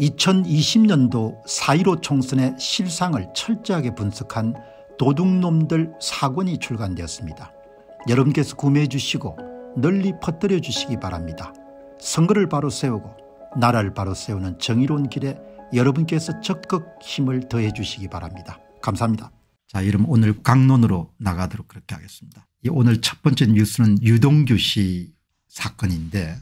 2020년도 4.15 총선의 실상을 철저하게 분석한 도둑놈들 사권이 출간되었습니다. 여러분께서 구매해 주시고 널리 퍼뜨려 주시기 바랍니다. 선거를 바로 세우고 나라를 바로 세우는 정의로운 길에 여러분께서 적극 힘을 더해 주시기 바랍니다. 감사합니다. 자, 여러분 오늘 강론으로 나가도록 그렇게 하겠습니다. 오늘 첫 번째 뉴스는 유동규 씨 사건인데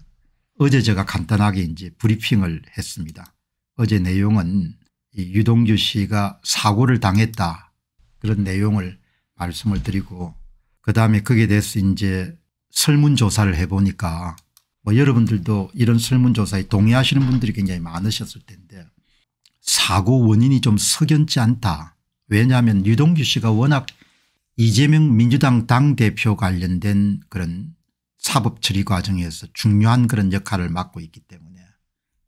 어제 제가 간단하게 이제 브리핑을 했습니다. 어제 내용은 유동규 씨가 사고를 당했다 그런 내용을 말씀을 드리고 그다음에 거기에 대해서 이제 설문조사를 해보니까 뭐 여러분들도 이런 설문조사에 동의하시는 분들이 굉장히 많으셨을 텐데 사고 원인이 좀 석연치 않다. 왜냐하면 유동규 씨가 워낙 이재명 민주당 당대표 관련된 그런 사법 처리 과정에서 중요한 그런 역할을 맡고 있기 때문에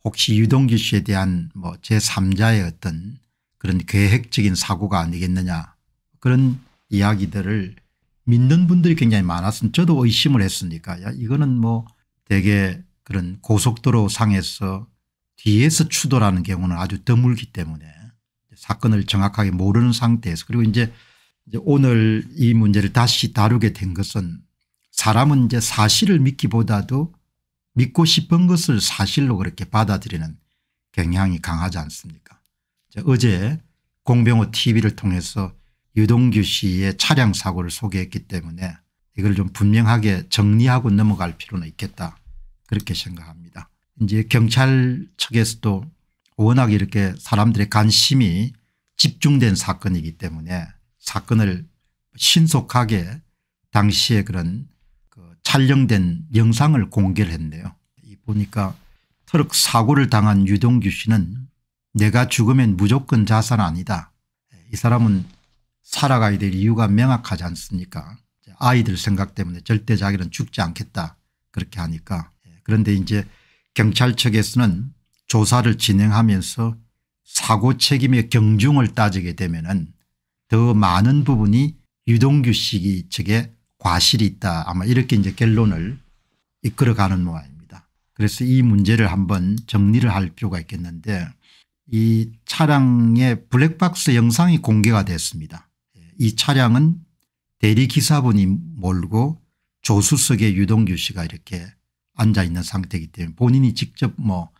혹시 유동규 씨에 대한 뭐 제3자의 어떤 그런 계획적인 사고가 아니겠느냐 그런 이야기들을 믿는 분들이 굉장히 많았습니 저도 의심을 했으니까 야 이거는 뭐 되게 그런 고속도로 상에서 뒤에서 추돌하는 경우는 아주 드물기 때문에 사건을 정확하게 모르는 상태에서 그리고 이제, 이제 오늘 이 문제를 다시 다루게 된 것은 사람은 이제 사실을 믿기보다도 믿고 싶은 것을 사실로 그렇게 받아들이는 경향이 강하지 않습니까 어제 공병호 tv를 통해서 유동규 씨의 차량 사고를 소개했기 때문에 이걸 좀 분명하게 정리하고 넘어갈 필요는 있겠다 그렇게 생각합니다. 이제 경찰 측에서도 워낙 이렇게 사람들의 관심이 집중된 사건이기 때문에 사건을 신속하게 당시의 그런 촬영된 영상을 공개를 했네요 보니까 트럭 사고를 당한 유동규 씨는 내가 죽으면 무조건 자살 아니다. 이 사람은 살아가야 될 이유가 명확하지 않습니까 아이들 생각 때문에 절대 자기는 죽지 않겠다 그렇게 하니까 예, 그런데 이제 경찰 측에서는 조사를 진행하면서 사고 책임의 경중을 따지게 되면 은더 많은 부분이 유동규 씨 측에 과실이 있다 아마 이렇게 이제 결론을 이끌어가는 모양입니다. 그래서 이 문제를 한번 정리를 할 필요가 있겠는데 이 차량의 블랙박스 영상이 공개가 됐습니다. 이 차량은 대리기사분이 몰고 조수석에 유동규 씨가 이렇게 앉아 있는 상태이기 때문에 본인이 직접 뭐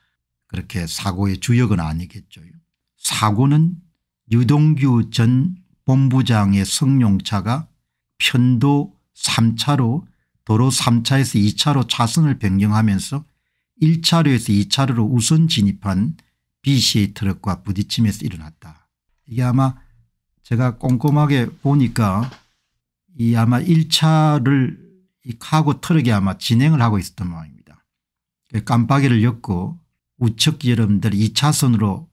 그렇게 사고의 주역은 아니겠죠. 사고는 유동규 전 본부장의 승용차가 편도 3차로 도로 3차에서 2차로 차선을 변경하면서 1차로에서 2차로로 우선 진입한 BCA 트럭과 부딪히면서 일어났다. 이게 아마 제가 꼼꼼하게 보니까 이 아마 1차를 이 카고 트럭이 아마 진행을 하고 있었던 모양입니다. 그 깜빡이를 엮고 우측 여러분들 2차선으로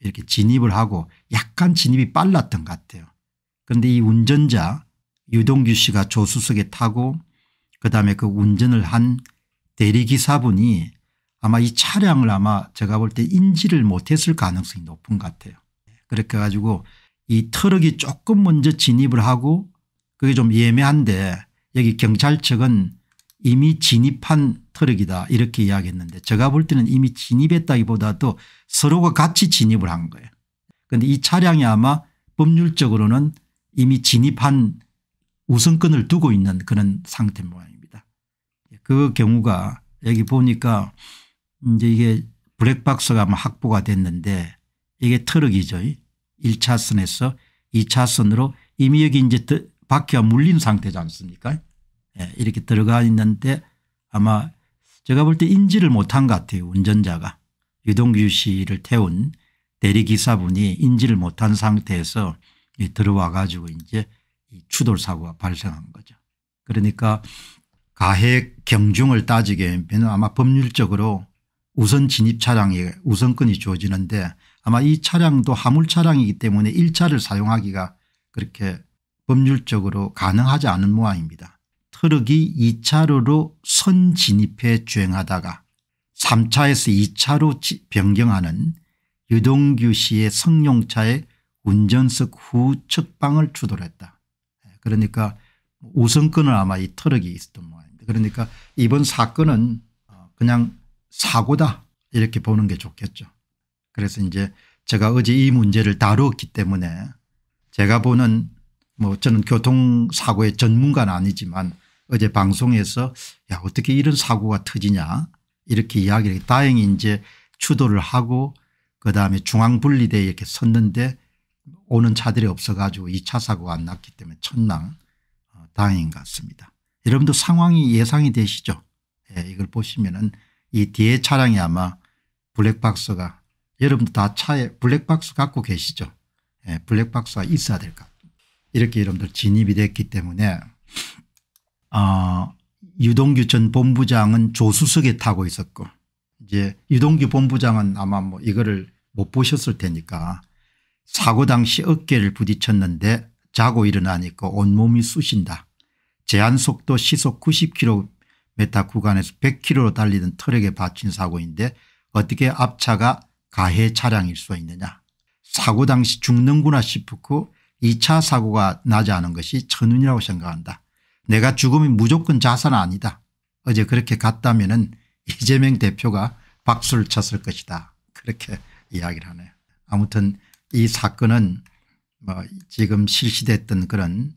이렇게 진입을 하고 약간 진입이 빨랐던 것 같아요. 그런데 이 운전자 유동규 씨가 조수석에 타고 그다음에 그 운전을 한 대리기사분이 아마 이 차량을 아마 제가 볼 때 인지를 못했을 가능성이 높은 것 같아요. 그렇게 가지고 이 트럭이 조금 먼저 진입을 하고 그게 좀 예매한데 여기 경찰 측은 이미 진입한 트럭이다 이렇게 이야기했는데 제가 볼 때는 이미 진입했다기보다도 서로가 같이 진입을 한 거예요. 그런데 이 차량이 아마 법률적으로는 이미 진입한 우선권을 두고 있는 그런 상태 모양입니다. 예, 그 경우가 여기 보니까 이제 이게 블랙박스가 아마 확보가 됐는데 이게 트럭이죠. 1차선에서 2차선으로 이미 여기 이제 바퀴가 물린 상태지 않습니까 예, 이렇게 들어가 있는데 아마 제가 볼 때 인지를 못한 것 같아요 운전자가 유동규 씨를 태운 대리기사분이 인지를 못한 상태에서 들어와 가지고 이제 추돌 사고가 발생한 거죠. 그러니까 가해 경중을 따지게 되면 아마 법률적으로 우선 진입 차량에 우선권이 주어지는데 아마 이 차량도 화물 차량이기 때문에 1차를 사용하기가 그렇게 법률적으로 가능하지 않은 모양입니다. 트럭이 2차로로 선 진입해 주행하다가 3차에서 2차로 변경하는 유동규 씨의 승용차의 운전석 후 측방을 추돌했다. 그러니까 우선권은 아마 이트럭이 있었던 모양입니다. 그러니까 이번 사건은 어, 그냥 사고다 이렇게 보는 게 좋겠죠. 그래서 이제 제가 어제 이 문제를 다루었기 때문에 제가 보는 뭐 저는 교통사고의 전문가는 아니지만 어제 방송에서 야 어떻게 이런 사고가 터지냐 이렇게 이야기를 다행히 이제 추도를 하고 그다음에 중앙분리대에 이렇게 섰는데 오는 차들이 없어가지고 2차 사고가 안 났기 때문에 천랑 어, 다행인 것 같습니다. 여러분도 상황이 예상이 되시죠? 예, 이걸 보시면은 이 뒤에 차량이 아마 블랙박스가 여러분도 다 차에 블랙박스 갖고 계시죠? 예, 블랙박스가 있어야 될것같습니 이렇게 여러분들 진입이 됐기 때문에 어, 유동규 전 본부장은 조수석에 타고 있었고 이제 유동규 본부장은 아마 뭐 이거를 못 보셨을 테니까 사고 당시 어깨를 부딪혔는데 자고 일어나니까 온몸이 쑤신다. 제한속도 시속 90km 구간에서 100km로 달리던 트럭에 받친 사고인데 어떻게 앞차가 가해 차량일 수 있느냐. 사고 당시 죽는구나 싶고 2차 사고가 나지 않은 것이 천운이라고 생각한다. 내가 죽음이 무조건 자산 아니다. 어제 그렇게 갔다면 은 이재명 대표가 박수를 쳤을 것이다. 그렇게 이야기를 하네요. 아무튼 이 사건은 뭐 지금 실시됐던 그런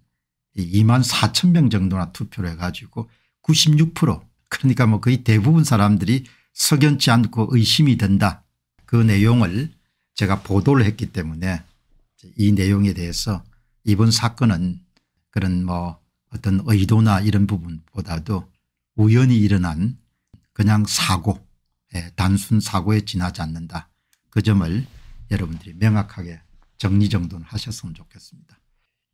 2만 4천 명 정도나 투표를 해가지고 96% 그러니까 뭐 거의 대부분 사람들이 석연치 않고 의심이 된다 그 내용을 제가 보도를 했기 때문에 이 내용에 대해서 이번 사건은 그런 뭐 어떤 의도나 이런 부분보다도 우연히 일어난 그냥 사고 예, 단순 사고에 지나지 않는다 그 점을 여러분들이 명확하게 정리정돈 하셨으면 좋겠습니다.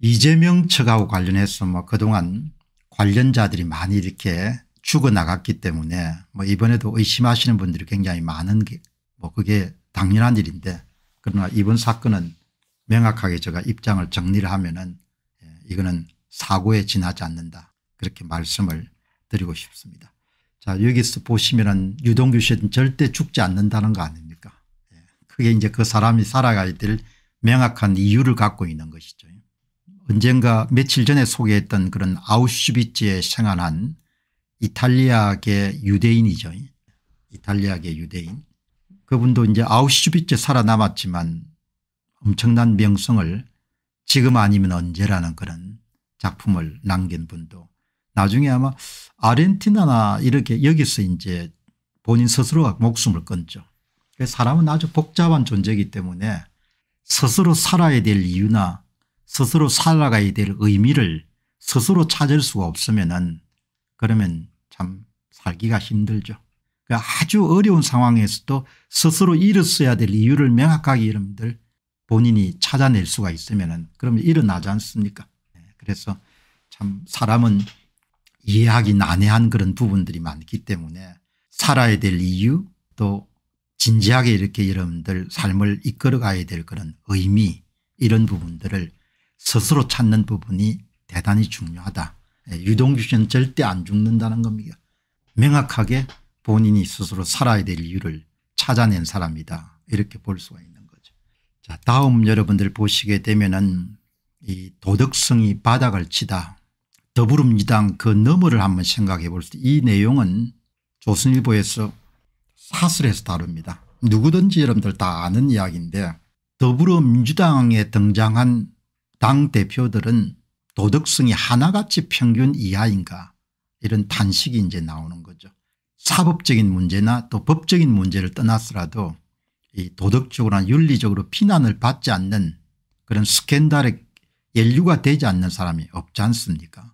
이재명 측하고 관련해서 뭐 그동안 관련자들이 많이 이렇게 죽어나갔기 때문에 뭐 이번에도 의심하시는 분들이 굉장히 많은 게 뭐 그게 당연한 일인데 그러나 이번 사건은 명확하게 제가 입장을 정리를 하면은 예, 이거는 사고에 지나지 않는다 그렇게 말씀을 드리고 싶습니다. 자 여기서 보시면은 유동규 씨는 절대 죽지 않는다는 거 아닙니까 그게 이제 그 사람이 살아가야 될 명확한 이유를 갖고 있는 것이죠. 언젠가 며칠 전에 소개했던 그런 아우슈비츠에 생활한 이탈리아계 유대인이죠. 이탈리아계 유대인. 그분도 이제 아우슈비츠에 살아남았지만 엄청난 명성을 지금 아니면 언제라는 그런 작품을 남긴 분도 나중에 아마 아르헨티나나 이렇게 여기서 이제 본인 스스로가 목숨을 끊죠. 그 사람은 아주 복잡한 존재이기 때문에 스스로 살아야 될 이유나 스스로 살아가야 될 의미를 스스로 찾을 수가 없으면 은 그러면 참 살기가 힘들죠. 그러니까 아주 어려운 상황에서도 스스로 일었어야 될 이유를 명확하게 여러분들 본인이 찾아낼 수가 있으면 은 그러면 일어나지 않습니까 네, 그래서 참 사람은 이해하기 난해한 그런 부분들이 많기 때문에 살아야 될 이유 또 진지하게 이렇게 여러분들 삶을 이끌어가야 될 그런 의미 이런 부분들을 스스로 찾는 부분이 대단히 중요하다. 예, 유동규신 절대 안 죽는다는 겁니다. 명확하게 본인이 스스로 살아야 될 이유를 찾아낸 사람이다 이렇게 볼 수가 있는 거죠. 자 다음 여러분들 보시게 되면은 이 도덕성이 바닥을 치다 더불어민주당 그 너머를 한번 생각해 볼 수. 이 내용은 조선일보에서 사슬에서 다룹니다. 누구든지 여러분들 다 아는 이야기인데 더불어민주당에 등장한 당 대표들은 도덕성이 하나같이 평균 이하인가 이런 탄식이 이제 나오는 거죠. 사법적인 문제나 또 법적인 문제를 떠나서라도 이 도덕적으로나 윤리적으로 비난을 받지 않는 그런 스캔들에 연류가 되지 않는 사람이 없지 않습니까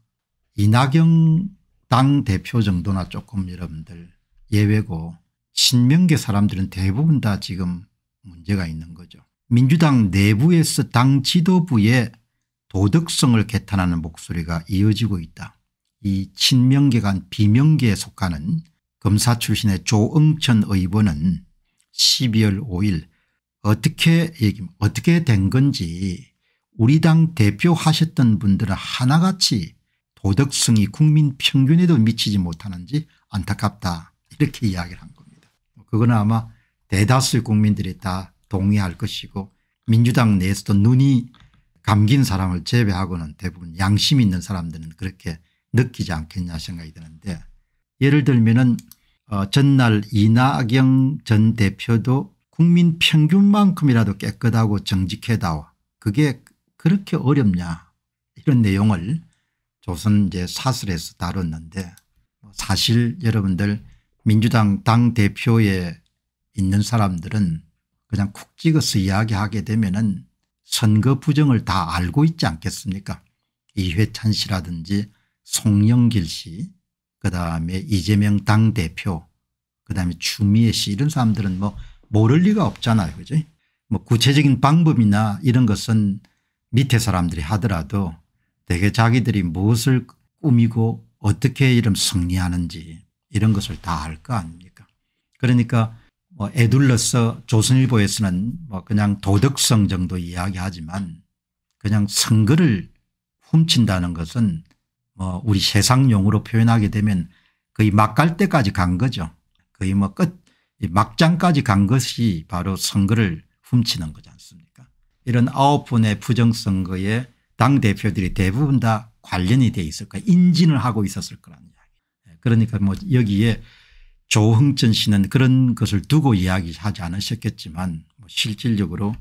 이낙영 당대표 정도나 조금 여러분들 예외고 신명계 사람들은 대부분 다 지금 문제가 있는 거죠. 민주당 내부에서 당 지도부의 도덕성을 개탄하는 목소리가 이어지고 있다. 이 친명계 간 비명계에 속하는 검사 출신의 조응천 의원은 12월 5일 어떻게 얘기 어떻게 된 건지 우리 당 대표 하셨던 분들은 하나같이 도덕성이 국민 평균에도 미치지 못하는지 안타깝다 이렇게 이야기를 합니다. 그건 아마 대다수 국민들이 다 동의할 것이고 민주당 내에서도 눈이 감긴 사람을 제외하고는 대부분 양심 있는 사람들은 그렇게 느끼지 않겠냐 생각이 드는데 예를 들면 은 어, 전날 이낙영 전 대표도 국민 평균만큼이라도 깨끗하고 정직해다와 그게 그렇게 어렵냐 이런 내용을 조선 이제 사슬에서 다뤘는데 사실 여러분들 민주당 당대표에 있는 사람들은 그냥 쿡 찍어서 이야기하게 되면 은 선거 부정을 다 알고 있지 않겠습니까 이회찬 씨라든지 송영길 씨 그다음에 이재명 당대표 그다음에 추미애 씨 이런 사람들은 뭐 모를 리가 없잖아요. 그죠 뭐 구체적인 방법이나 이런 것은 밑에 사람들이 하더라도 대개 자기들이 무엇을 꾸미고 어떻게 이름 승리하는지 이런 것을 다 알 거 아닙니까 그러니까 뭐 애둘러서 조선일보에서는 뭐 그냥 도덕성 정도 이야기하지만 그냥 선거를 훔친다는 것은 뭐 우리 세상용으로 표현하게 되면 거의 막갈 때까지 간 거죠. 거의 뭐 끝, 막장까지 간 것이 바로 선거를 훔치는 거지 않습니까 이런 아홉 분의 부정선거에 당대표들이 대부분 다 관련이 돼 있을 거 인진을 하고 있었을 거라는 그러니까 뭐 여기에 조흥천 씨는 그런 것을 두고 이야기하지 않으셨겠지만 뭐 실질적으로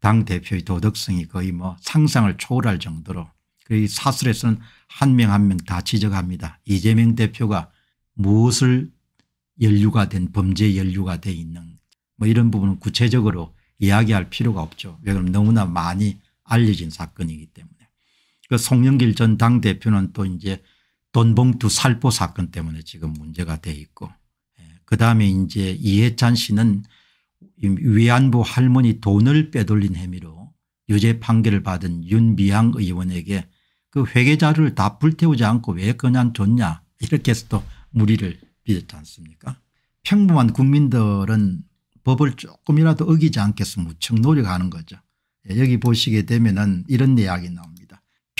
당 대표의 도덕성이 거의 뭐 상상을 초월할 정도로 그 사설에서는 한 명 한 명 다 지적합니다. 이재명 대표가 무엇을 연류가 된 범죄 연류가 돼 있는 뭐 이런 부분은 구체적으로 이야기할 필요가 없죠. 왜 그럼 너무나 많이 알려진 사건이기 때문에. 그 송영길 전 당대표는 또 이제 돈봉투 살포 사건 때문에 지금 문제가 돼 있고 예, 그다음에 이제 이해찬 씨는 위안부 할머니 돈을 빼돌린 혐의로 유죄 판결을 받은 윤미향 의원에게 그 회계자를 다 불태우지 않고 왜 그냥 줬냐 이렇게 해서 또 무리를 빚었지 않습니까 평범한 국민들은 법을 조금이라도 어기지 않겠어 무척 노력하는 거죠. 예, 여기 보시게 되면 은 이런 이야기 나옵니다.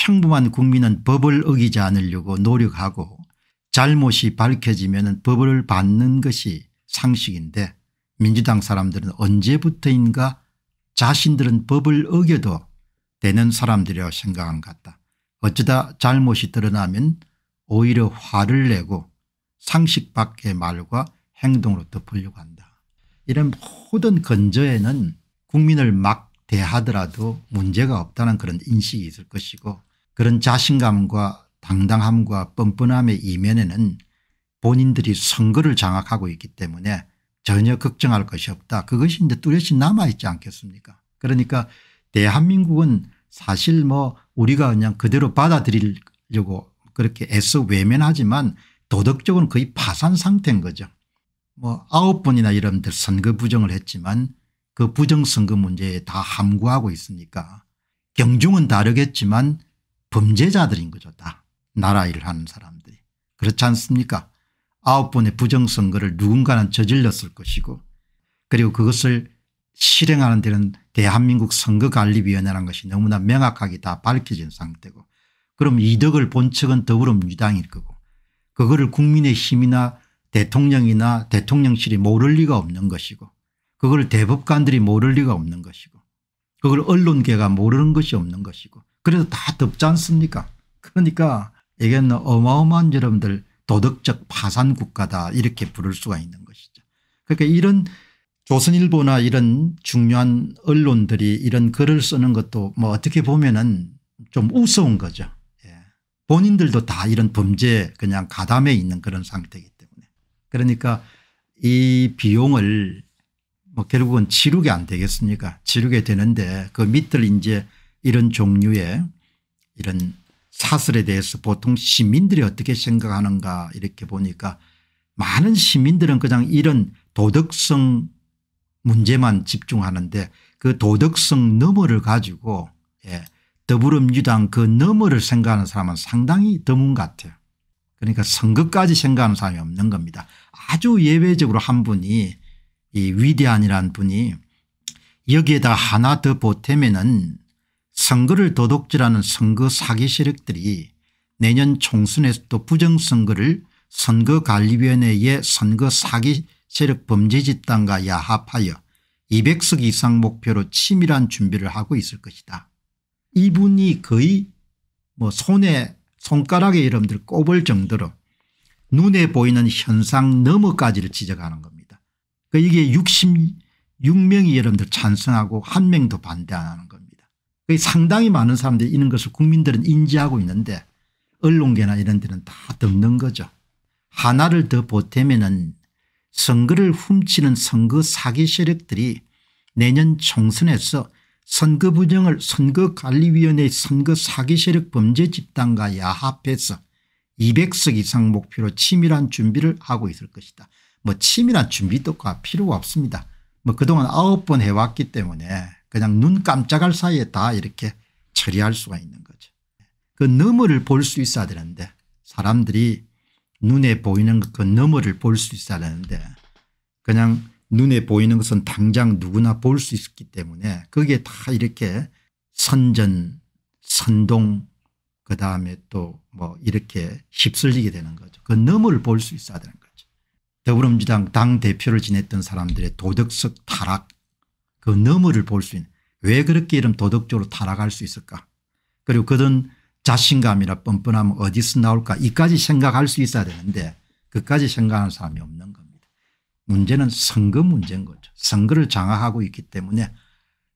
평범한 국민은 법을 어기지 않으려고 노력하고 잘못이 밝혀지면 법을 받는 것이 상식인데 민주당 사람들은 언제부터인가 자신들은 법을 어겨도 되는 사람들이라고 생각한 것 같다. 어쩌다 잘못이 드러나면 오히려 화를 내고 상식 밖의 말과 행동으로 덮으려고 한다. 이런 모든 근저에는 국민을 막 대하더라도 문제가 없다는 그런 인식이 있을 것이고 그런 자신감과 당당함과 뻔뻔함의 이면에는 본인들이 선거를 장악하고 있기 때문에 전혀 걱정할 것이 없다. 그것이 이제 뚜렷이 남아있지 않겠습니까 그러니까 대한민국은 사실 뭐 우리가 그냥 그대로 받아들이려고 그렇게 애써 외면하지만 도덕적으로 거의 파산 상태인 거죠. 뭐 아홉 번이나 이런들 선거 부정을 했지만 그 부정선거 문제에 다 함구하고 있으니까 경중은 다르겠지만 범죄자들인 거죠. 다 나라 일을 하는 사람들이. 그렇지 않습니까 아홉 번의 부정선거를 누군가는 저질렀을 것이고 그리고 그것을 실행하는 데는 대한민국 선거관리위원회라는 것이 너무나 명확하게 다 밝혀진 상태고 그럼 이득을 본 측은 더불어민주당일 거고 그거를 국민의힘이나 대통령이나 대통령실이 모를 리가 없는 것이고 그걸 대법관들이 모를 리가 없는 것이고 그걸 언론계가 모르는 것이 없는 것이고 그래서 다 덥지 않습니까 그러니까 이게 어마어마한 여러분들 도덕적 파산 국가다 이렇게 부를 수가 있는 것이죠. 그러니까 이런 조선일보나 이런 중요한 언론들이 이런 글을 쓰는 것도 뭐 어떻게 보면은 좀 우스운 거죠. 예. 본인들도 다 이런 범죄 그냥 가담해 있는 그런 상태이기 때문에 그러니까 이 비용을 뭐 결국은 치르게 안 되겠습니까 치르게 되는데 그 밑을 이제 이런 종류의 이런 사설에 대해서 보통 시민들이 어떻게 생각하는가 이렇게 보니까 많은 시민들은 그냥 이런 도덕성 문제만 집중하는데 그 도덕성 너머를 가지고 예, 더불어민주당 그 너머를 생각하는 사람은 상당히 드문 것 같아요. 그러니까 선거까지 생각하는 사람이 없는 겁니다. 아주 예외적으로 한 분이 이위대한이라는 분이 여기에다 하나 더 보태면은 선거를 도둑질하는 선거 사기 세력들이 내년 총선에서도 부정선거를 선거관리위원회의 선거 사기 세력 범죄 집단과 야합하여 200석 이상 목표로 치밀한 준비를 하고 있을 것이다. 이분이 거의 뭐 손에 손가락에 여러분들 꼽을 정도로 눈에 보이는 현상 너머까지를 지적하는 겁니다. 그러니까 이게 66명이 여러분들 찬성하고 한 명도 반대하는 상당히 많은 사람들이 이런 것을 국민들은 인지하고 있는데 언론계나 이런 데는 다 덮는 거죠. 하나를 더 보태면은 선거를 훔치는 선거 사기 세력들이 내년 총선에서 선거 부정을 선거관리위원회 선거 사기 세력 범죄 집단과 야합해서 200석 이상 목표로 치밀한 준비를 하고 있을 것이다. 뭐 치밀한 준비도 필요가 없습니다. 뭐 그동안 9번 해왔기 때문에 그냥 눈 깜짝할 사이에 다 이렇게 처리할 수가 있는 거죠. 그 너머를 볼 수 있어야 되는데 사람들이 눈에 보이는 그 너머를 볼 수 있어야 되는데 그냥 눈에 보이는 것은 당장 누구나 볼 수 있기 때문에 거기다 이렇게 선전 선동 그다음에 또 뭐 이렇게 휩쓸리게 되는 거죠. 그 너머를 볼 수 있어야 되는 거죠. 더불어민주당 당대표를 지냈던 사람들의 도덕적 타락 그 너머를 볼 수 있는 왜 그렇게 이런 도덕적으로 타락할 수 있을까 그리고 그런 자신감이나 뻔뻔함 어디서 나올까 이까지 생각할 수 있어야 되는데 그까지 생각하는 사람이 없는 겁니다. 문제는 선거 문제인 거죠. 선거를 장악하고 있기 때문에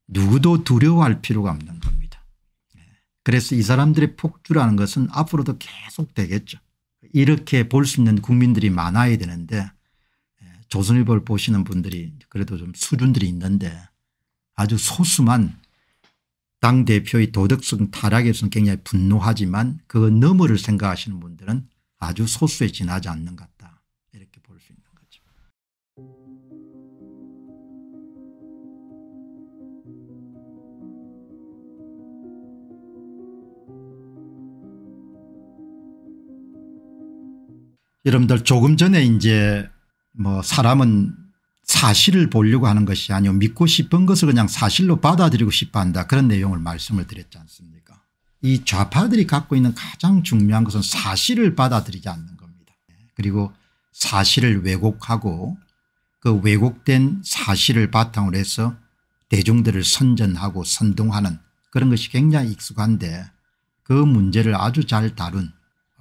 누구도 두려워할 필요가 없는 겁니다. 예. 그래서 이 사람들의 폭주라는 것은 앞으로도 계속 되겠죠. 이렇게 볼 수 있는 국민들이 많아야 되는데 예, 조선일보를 보시는 분들이 그래도 좀 수준들이 있는데 아주 소수만 당 대표의 도덕성 타락에선 굉장히 분노하지만 그 너머를 생각하시는 분들은 아주 소수에 지나지 않는 것 같다 이렇게 볼 수 있는 거죠. 여러분들 조금 전에 이제 뭐 사람은 사실을 보려고 하는 것이 아니오 믿고 싶은 것을 그냥 사실로 받아들이고 싶어 한다 그런 내용을 말씀을 드렸지 않습니까 이 좌파들이 갖고 있는 가장 중요한 것은 사실을 받아들이지 않는 겁니다 그리고 사실을 왜곡하고 그 왜곡된 사실을 바탕으로 해서 대중들을 선전하고 선동하는 그런 것이 굉장히 익숙한데 그 문제를 아주 잘 다룬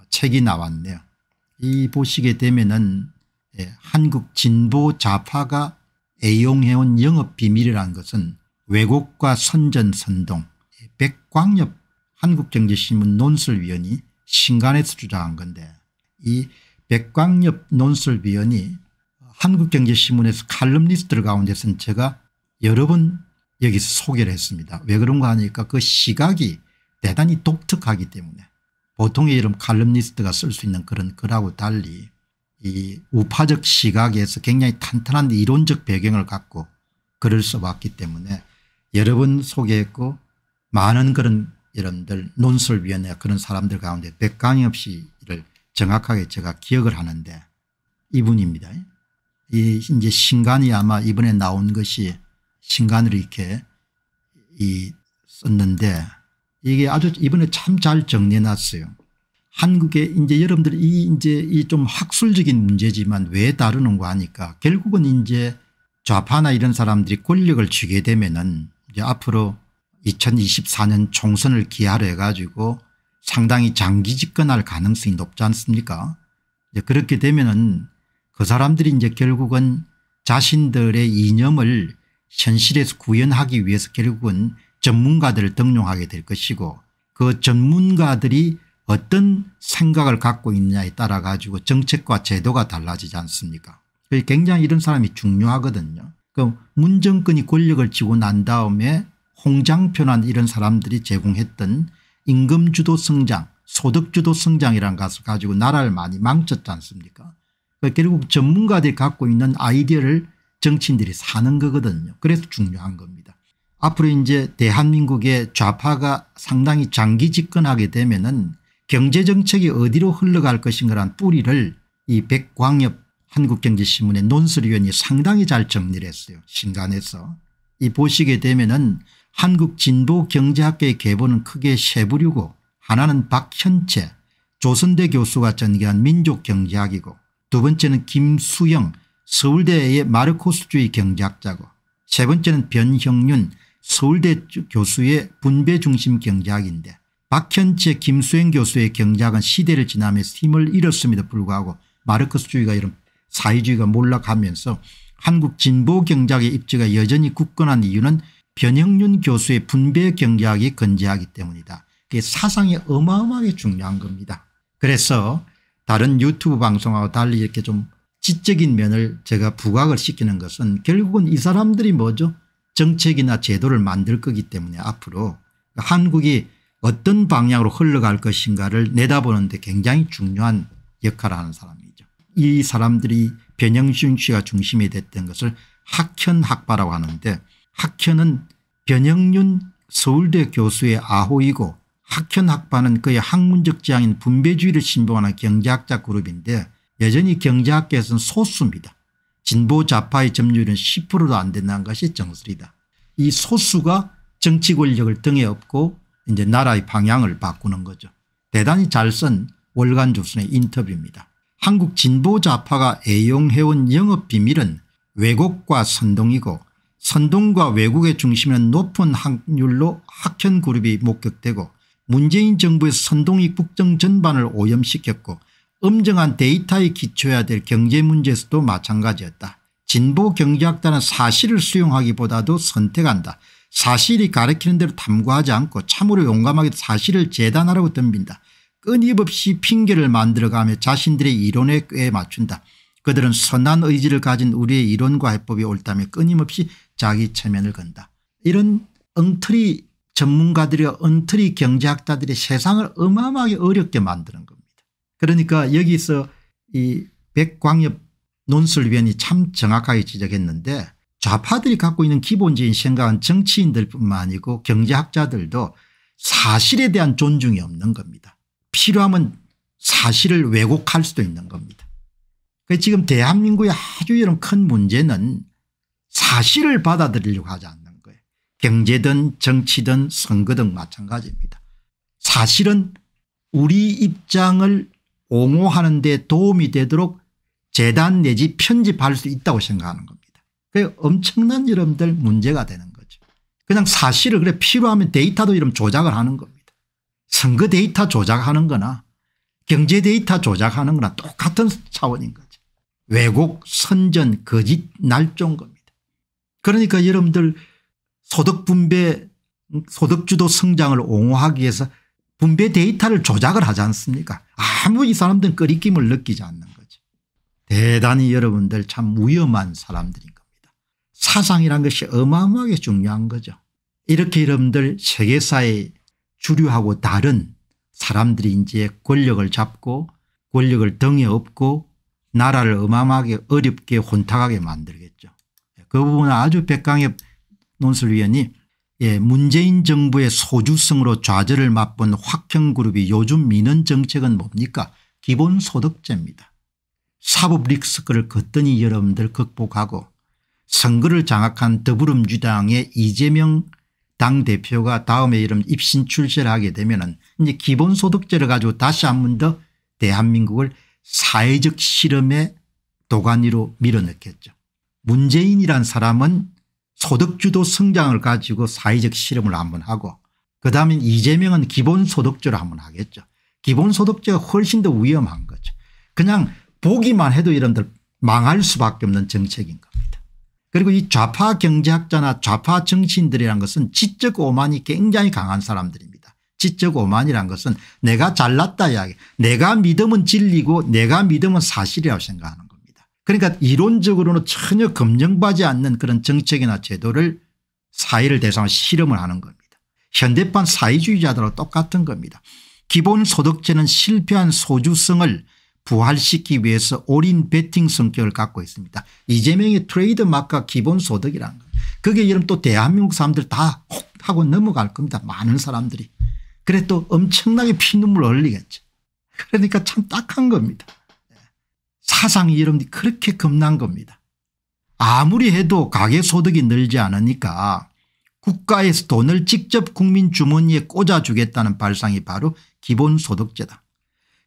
책이 나왔네요. 이 보시게 되면은 예, 한국 진보 좌파가 애용해온 영업비밀이라는 것은 왜곡과 선전선동 예, 백광엽 한국경제신문 논설위원이 신간에서 주장한 건데 이 백광엽 논설위원이 한국경제신문에서 칼럼니스트 가운데서는 제가 여러 번 여기서 소개를 했습니다. 왜 그런가 하니까 그 시각이 대단히 독특하기 때문에 보통의 이름 칼럼니스트가 쓸 수 있는 그런 글하고 달리 이 우파적 시각에서 굉장히 탄탄한 이론적 배경을 갖고 글을 써왔기 때문에 여러 번 소개했고 많은 그런 여러분들 논술위원회 그런 사람들 가운데 백강엽 씨를 정확하게 제가 기억을 하는데 이분입니다. 이 이제 신간이 아마 이번에 나온 것이 신간을 이렇게 이 썼는데 이게 아주 이번에 참 잘 정리해놨어요. 한국에 이제 여러분들 이 이제 이 좀 학술적인 문제지만 왜 다루는가 하니까 결국은 이제 좌파나 이런 사람들이 권력을 쥐게 되면은 이제 앞으로 2024년 총선을 기하로 해가지고 상당히 장기 집권할 가능성이 높지 않습니까? 이제 그렇게 되면은 그 사람들이 이제 결국은 자신들의 이념을 현실에서 구현하기 위해서 결국은 전문가들을 등용하게 될 것이고 그 전문가들이 어떤 생각을 갖고 있느냐에 따라 가지고 정책과 제도가 달라지지 않습니까 굉장히 이런 사람이 중요하거든요. 그럼 문정권이 권력을 쥐고 난 다음에 홍장표나 이런 사람들이 제공했던 임금주도 성장 소득주도 성장이라는 것을 가지고 나라를 많이 망쳤지 않습니까 그러니까 결국 전문가들이 갖고 있는 아이디어를 정치인들이 사는 거거든요. 그래서 중요한 겁니다. 앞으로 이제 대한민국의 좌파가 상당히 장기 집권하게 되면은 경제정책이 어디로 흘러갈 것인가란 뿌리를 이 백광엽 한국경제신문의 논설위원이 상당히 잘 정리를 했어요. 신간에서. 이 보시게 되면 은 한국진보경제학계의 계보는 크게 세 부류고 하나는 박현채 조선대 교수가 전개한 민족경제학이고 두 번째는 김수영 서울대의 마르코스주의 경제학자고 세 번째는 변형윤 서울대 교수의 분배중심 경제학인데 박현채 김수행 교수의 경작은 시대를 지나면서 힘을 잃었음에도 불구하고 마르크스주의가 이런 사회주의가 몰락하면서 한국 진보 경제학의 입지가 여전히 굳건한 이유는 변형윤 교수의 분배 경제학이 건재하기 때문이다. 그게 사상이 어마어마하게 중요한 겁니다. 그래서 다른 유튜브 방송하고 달리 이렇게 좀 지적인 면을 제가 부각을 시키는 것은 결국은 이 사람들이 뭐죠 정책이나 제도를 만들 거기 때문에 앞으로 한국이 어떤 방향으로 흘러갈 것인가를 내다보는데 굉장히 중요한 역할을 하는 사람이죠. 이 사람들이 변형준 씨가 중심이 됐던 것을 학현학파라고 하는데 학현은 변형윤 서울대 교수의 아호이고 학현학파는 그의 학문적 지향인 분배주의를 신봉하는 경제학자 그룹인데 여전히 경제학계에서는 소수입니다. 진보 좌파의 점유율은 10%도 안 된다는 것이 정설이다. 이 소수가 정치 권력을 등에 업고 이제 나라의 방향을 바꾸는 거죠. 대단히 잘 쓴 월간 조선의 인터뷰입니다. 한국 진보좌파가 애용해온 영업비밀은 왜곡과 선동이고 선동과 왜곡의 중심은 높은 확률로 학현그룹이 목격되고 문재인 정부의 선동이 국정 전반을 오염시켰고 엄정한 데이터에 기초해야 될 경제 문제에서도 마찬가지였다. 진보 경제학단은 사실을 수용하기보다도 선택한다. 사실이 가르키는 대로 담구하지 않고 참으로 용감하게 사실을 재단하라고 덤빈다. 끊임없이 핑계를 만들어가며 자신들의 이론에 꽤 맞춘다. 그들은 선한 의지를 가진 우리의 이론과 해법이 옳다며 끊임없이 자기 체면을 건다. 이런 엉터리 전문가들의 엉터리 경제학자들의 세상을 어마어마하게 어렵게 만드는 겁니다. 그러니까 여기서 이 백광엽 논술위원이 참 정확하게 지적했는데 좌파들이 갖고 있는 기본적인 생각은 정치인들뿐만 아니고 경제학자들도 사실에 대한 존중이 없는 겁니다. 필요하면 사실을 왜곡할 수도 있는 겁니다. 지금 대한민국의 아주 이런 큰 문제는 사실을 받아들이려고 하지 않는 거예요. 경제든 정치든 선거든 마찬가지입니다. 사실은 우리 입장을 옹호하는 데 도움이 되도록 재단 내지 편집할 수 있다고 생각하는 겁니다. 그 엄청난 여러분들 문제가 되는 거죠. 그냥 사실을 그래 필요하면 데이터도 이름 조작을 하는 겁니다. 선거 데이터 조작하는 거나 경제 데이터 조작하는 거나 똑같은 차원인 거죠. 왜곡, 선전, 거짓, 날조 겁니다. 그러니까 여러분들 소득 분배, 소득주도 성장을 옹호하기 위해서 분배 데이터를 조작을 하지 않습니까 아무 이 사람들은 끓이김을 느끼지 않는 거죠. 대단히 여러분들 참 위험한 사람들인 사상이란 것이 어마어마하게 중요한 거죠. 이렇게 여러분들 세계사의 주류하고 다른 사람들이 이제 권력을 잡고 권력을 등에 업고 나라를 어마어마하게 어렵게 혼탁하게 만들겠죠. 그 부분은 아주 백강엽 논술위원이 예, 문재인 정부의 소주성으로 좌절을 맛본 확형그룹이 요즘 민원 정책은 뭡니까 기본소득제입니다. 사법 리스크를 거뜬히 여러분들 극복하고 선거를 장악한 더불어민주당의 이재명 당대표가 다음에 이름 입신 출세를 하게 되면 이제 기본소득제를 가지고 다시 한 번 더 대한민국을 사회적 실험의 도가니로 밀어넣겠죠. 문재인이란 사람은 소득주도 성장을 가지고 사회적 실험을 한 번 하고 그다음에 이재명은 기본소득제를 한 번 하겠죠. 기본소득제가 훨씬 더 위험한 거죠. 그냥 보기만 해도 이런들 망할 수밖에 없는 정책인 거. 니 그리고 이 좌파 경제학자나 좌파 정치인들이란 것은 지적 오만이 굉장히 강한 사람들입니다. 지적 오만이란 것은 내가 잘났다 이야기 내가 믿음은 진리고 내가 믿음은 사실이라고 생각하는 겁니다. 그러니까 이론적으로는 전혀 검증받지 않는 그런 정책이나 제도를 사회를 대상으로 실험을 하는 겁니다. 현대판 사회주의자들하고 똑같은 겁니다. 기본소득제는 실패한 소주성을 부활시키기 위해서 올인 베팅 성격을 갖고 있습니다. 이재명의 트레이드마크가 기본소득이라는 겁니다. 그게 여러분 또 대한민국 사람들 다 하고 넘어갈 겁니다. 많은 사람들이. 그래 또 엄청나게 피눈물 흘리겠죠. 그러니까 참 딱한 겁니다. 예. 사상이 여러분 그렇게 겁난 겁니다. 아무리 해도 가계소득이 늘지 않으니까 국가에서 돈을 직접 국민 주머니에 꽂아주겠다는 발상이 바로 기본소득제다.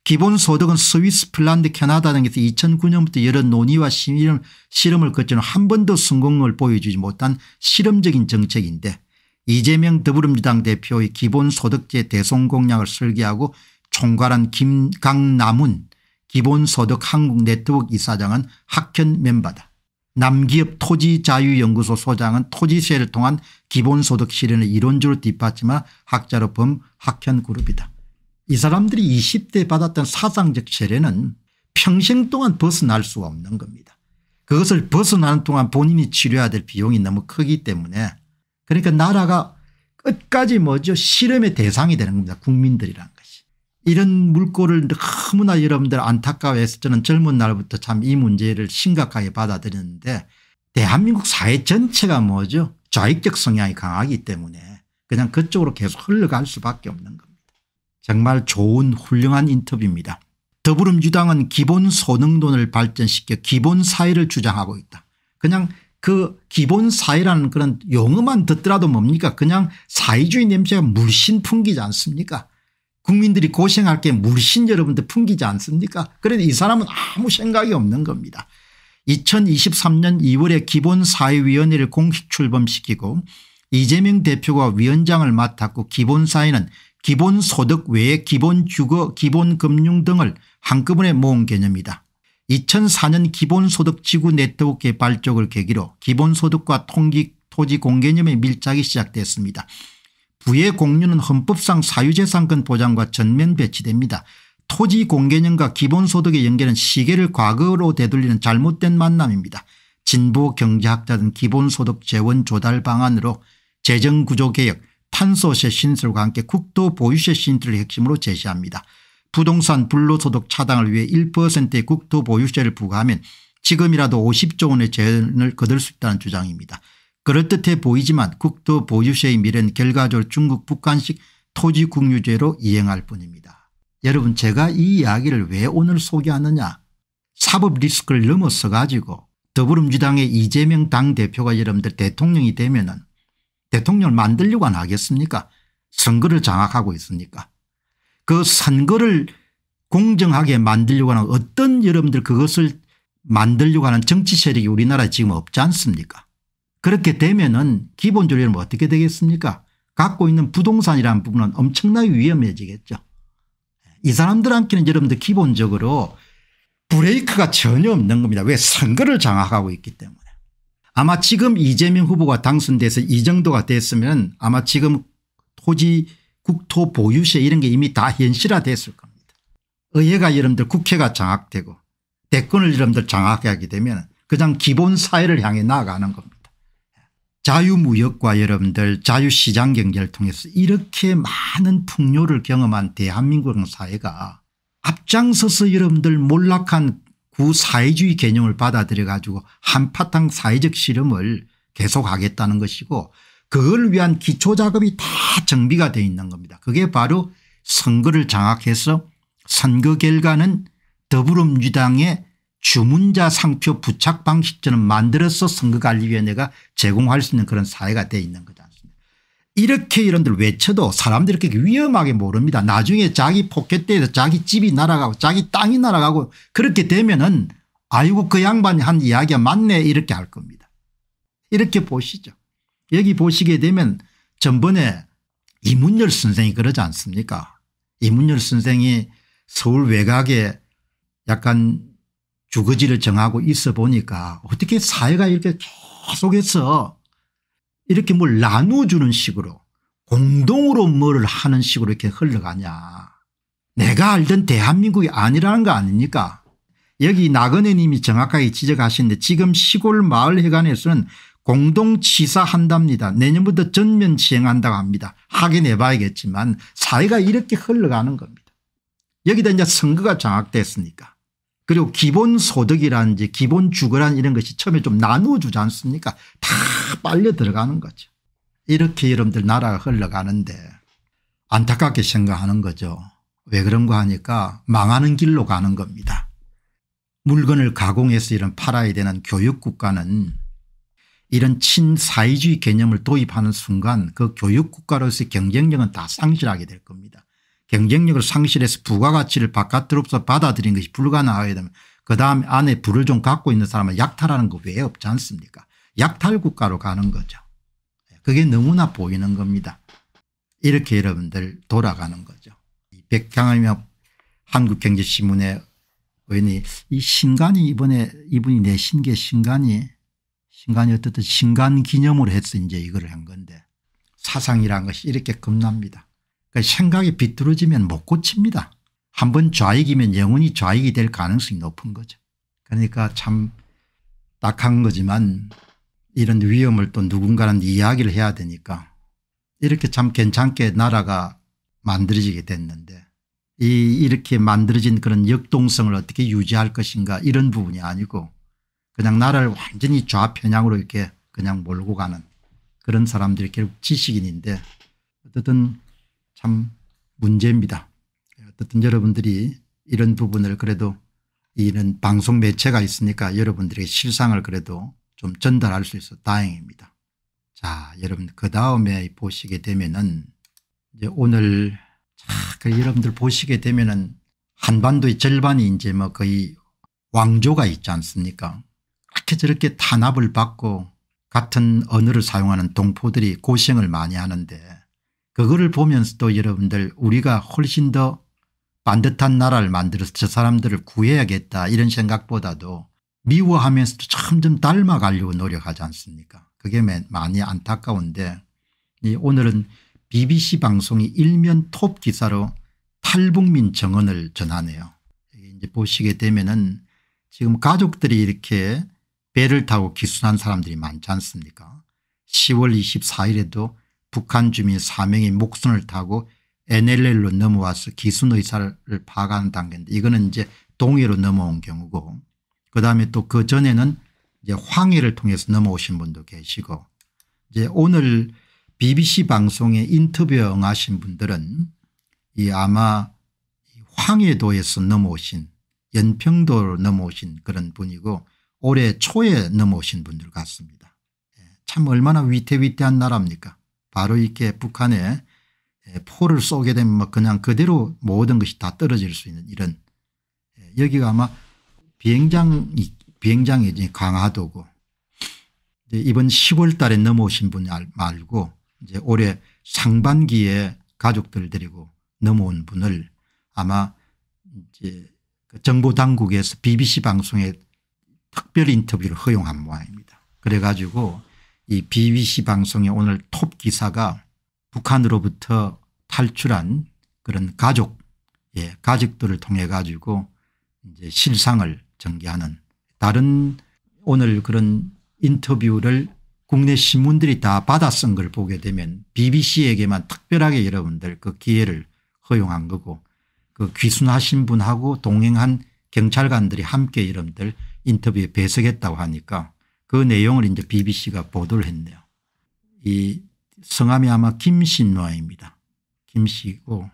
기본소득은 스위스 핀란드 캐나다 등에서 2009년부터 여러 논의와 실험, 실험을 거치는 한 번도 성공을 보여주지 못한 실험적인 정책인데 이재명 더불어민주당 대표의 기본소득제 대성공약을 설계하고 총괄한 김강남은 기본소득 한국 네트워크 이사장은 학현 멤버다. 남기업 토지자유연구소 소장은 토지세를 통한 기본소득 실현을 이론적으로 뒷받침한 학자로 범 학현 그룹이다. 이 사람들이 20대에 받았던 사상적 세례는 평생 동안 벗어날 수 없는 겁니다. 그것을 벗어나는 동안 본인이 치료해야 될 비용이 너무 크기 때문에 그러니까 나라가 끝까지 뭐죠 실험의 대상이 되는 겁니다. 국민들이란 것이. 이런 물꼬를 너무나 여러분들 안타까워해서 저는 젊은 날부터 참 이 문제를 심각하게 받아들였는데 대한민국 사회 전체가 뭐죠 좌익적 성향이 강하기 때문에 그냥 그쪽으로 계속 흘러갈 수밖에 없는 겁니다. 정말 좋은 훌륭한 인터뷰입니다. 더불어민주당은 기본 소능론을 발전시켜 기본 사회를 주장하고 있다. 그냥 그 기본 사회라는 그런 용어만 듣더라도 뭡니까 그냥 사회주의 냄새가 물씬 풍기지 않습니까 국민들이 고생할 게 물씬 여러분들 풍기지 않습니까 그런데 이 사람은 아무 생각이 없는 겁니다. 2023년 2월에 기본사회위원회를 공식 출범시키고 이재명 대표가 위원장을 맡았고 기본사회는 기본소득 외에 기본주거 기본금융 등을 한꺼번에 모은 개념이다. 2004년 기본소득 지구 네트워크 개발 쪽을 계기로 기본소득과 통기 토지 공개념의 밀착이 시작됐습니다. 부의 공유는 헌법상 사유재산권 보장과 전면 배치됩니다. 토지 공개념과 기본소득의 연계는 시계를 과거로 되돌리는 잘못된 만남입니다. 진보 경제학자등 기본소득 재원 조달 방안으로 재정구조개혁 탄소세 신설과 함께 국토 보유세 신설을 핵심으로 제시합니다. 부동산 불로소득 차당을 위해 1%의 국토 보유세를 부과하면 지금이라도 50조 원의 재원을 거둘 수 있다는 주장입니다. 그럴듯해 보이지만 국토 보유세의 미래는 결과적으로 중국 북한식 토지국유제로 이행할 뿐입니다. 여러분 제가 이 이야기를 왜 오늘 소개하느냐 사법 리스크를 넘어서 가지고 더불어민주당의 이재명 당대표가 여러분들 대통령이 되면 은 대통령을 만들려고 안 하겠습니까 선거를 장악하고 있으니까 그 선거를 공정하게 만들려고 하는 어떤 여러분들 그것을 만들려고 하는 정치 세력이 우리나라에 지금 없지 않습니까 그렇게 되면 은 기본적으로 어떻게 되겠습니까 갖고 있는 부동산이라는 부분은 엄청나게 위험해지겠죠 이 사람들한테는 여러분들 기본적으로 브레이크가 전혀 없는 겁니다 왜 선거를 장악하고 있기 때문에 아마 지금 이재명 후보가 당선돼서 이 정도가 됐으면 아마 지금 토지 국토 보유세 이런 게 이미 다 현실화 됐을 겁니다. 의회가 여러분들 국회가 장악되고 대권을 여러분들 장악하게 되면 그냥 기본 사회를 향해 나아가는 겁니다. 자유무역과 여러분들 자유시장 경제를 통해서 이렇게 많은 풍요를 경험한 대한민국 사회가 앞장서서 여러분들 몰락한 구사회주의 그 개념을 받아들여 가지고 한파탕 사회적 실험을 계속하겠다는 것이고 그걸 위한 기초작업이 다 정비가 되어 있는 겁니다. 그게 바로 선거를 장악해서 선거 결과는 더불어민주당의 주문자 상표 부착 방식처럼 만들어서 선거관리위원회가 제공할 수 있는 그런 사회가 되어 있는 거죠. 이렇게 이런들 외쳐도 사람들이 그렇게 위험하게 모릅니다. 나중에 자기 포켓대에서 자기 집이 날아가고 자기 땅이 날아가고 그렇게 되면은 아이고 그 양반이 한 이야기가 맞네 이렇게 할 겁니다. 이렇게 보시죠. 여기 보시게 되면 전번에 이문열 선생이 그러지 않습니까 이문열 선생이 서울 외곽에 약간 주거지를 정하고 있어 보니까 어떻게 사회가 이렇게 계속해서 이렇게 뭘 나눠주는 식으로 공동으로 뭘 하는 식으로 이렇게 흘러가냐. 내가 알던 대한민국이 아니라는 거 아닙니까 여기 나그네 님이 정확하게 지적하시는데 지금 시골 마을 회관에서는 공동치사 한답니다. 내년부터 전면 시행한다고 합니다. 확인해 봐야겠지만 사회가 이렇게 흘러가는 겁니다. 여기다 이제 선거가 장악됐으니까 그리고 기본소득이라는 지 기본주거란 이런 것이 처음에 좀 나눠주지 않습니까 다 빨려 들어가는 거죠. 이렇게 여러분들 나라가 흘러가는데 안타깝게 생각하는 거죠. 왜 그런가 하니까 망하는 길로 가는 겁니다. 물건을 가공해서 이런 팔아야 되는 교육국가는 이런 친사회주의 개념을 도입하는 순간 그 교육국가로서의 경쟁력은 다 상실하게 될 겁니다. 경쟁력을 상실해서 부가가치를 바깥으로부터 받아들인 것이 불가능하게 되면 그다음 안에 불을 좀 갖고 있는 사람은 약탈하는 거 외에 없지 않습니까 약탈 국가로 가는 거죠. 그게 너무나 보이는 겁니다. 이렇게 여러분들 돌아가는 거죠. 백향암협 한국경제신문의 의원이 이 신간이 이번에 이분이 내신 게 신간이 신간이 어떻든 신간 기념으로 해서 이제 이걸 한 건데 사상이란 것이 이렇게 겁납니다. 그러니까 생각이 비뚤어지면 못 고칩니다. 한 번 좌익이면 영원히 좌익이 될 가능성이 높은 거죠. 그러니까 참 딱한 거지만 이런 위험을 또 누군가는 이야기를 해야 되니까 이렇게 참 괜찮게 나라가 만들어지게 됐는데 이 이렇게 만들어진 그런 역동성을 어떻게 유지할 것인가 이런 부분이 아니고 그냥 나라를 완전히 좌편향으로 이렇게 그냥 몰고 가는 그런 사람들이 결국 지식인인데 어쨌든 참 문제입니다. 예, 어쨌든 여러분들이 이런 부분을 그래도 이런 방송 매체가 있으니까 여러분들의 실상을 그래도 좀 전달할 수 있어 다행입니다. 자 여러분 그 다음에 보시게 되면은 이제 오늘 자, 그 여러분들 보시게 되면은 한반도의 절반이 이제 뭐 거의 왕조가 있지 않습니까 그렇게 저렇게 탄압을 받고 같은 언어를 사용하는 동포들이 고생을 많이 하는데 그거를 보면서도 여러분들 우리가 훨씬 더 반듯한 나라를 만들어서 저 사람들을 구해야겠다 이런 생각보다도 미워하면서도 점점 닮아가려고 노력하지 않습니까 그게 많이 안타까운데 오늘은 BBC 방송이 일면 톱 기사로 탈북민 정언을 전하네요. 이제 보시게 되면은 지금 가족들이 이렇게 배를 타고 기순한 사람들이 많지 않습니까 10월 24일에도 북한 주민 4명이 목선을 타고 NLL로 넘어와서 기순의사를 파악하는 단계인데 이거는 이제 동해로 넘어온 경우고 그다음에 또 그 전에는 이제 황해를 통해서 넘어오신 분도 계시고 이제 오늘 BBC 방송에 인터뷰에 응하신 분들은 이 아마 황해도에서 넘어오신 연평도로 넘어오신 그런 분이고 올해 초에 넘어오신 분들 같습니다. 예, 참 얼마나 위태위태한 나라입니까 바로 이렇게 북한에 포를 쏘게 되면 뭐 그냥 그대로 모든 것이 다 떨어질 수 있는 이런 여기가 아마 비행장이 비행장이 이제 강화도고 이제 이번 10월 달에 넘어오신 분 말고 이제 올해 상반기에 가족들 데리고 넘어온 분을 아마 이제 그 정보 당국에서 BBC 방송에 특별 인터뷰를 허용한 모양입니다. 그래 가지고 이 BBC 방송의 오늘 톱 기사가 북한으로부터 탈출한 그런 가족 예, 가족들을 통해 가지고 이제 실상을 전개하는 다른 오늘 그런 인터뷰를 국내 신문들이 다 받아 쓴 걸 보게 되면 BBC에게만 특별하게 여러분들 그 기회를 허용한 거고 그 귀순하신 분하고 동행한 경찰관들이 함께 여러분들 인터뷰에 배석했다고 하니까 그 내용을 이제 BBC가 보도를 했네요. 이 성함이 아마 김신화입니다. 김씨고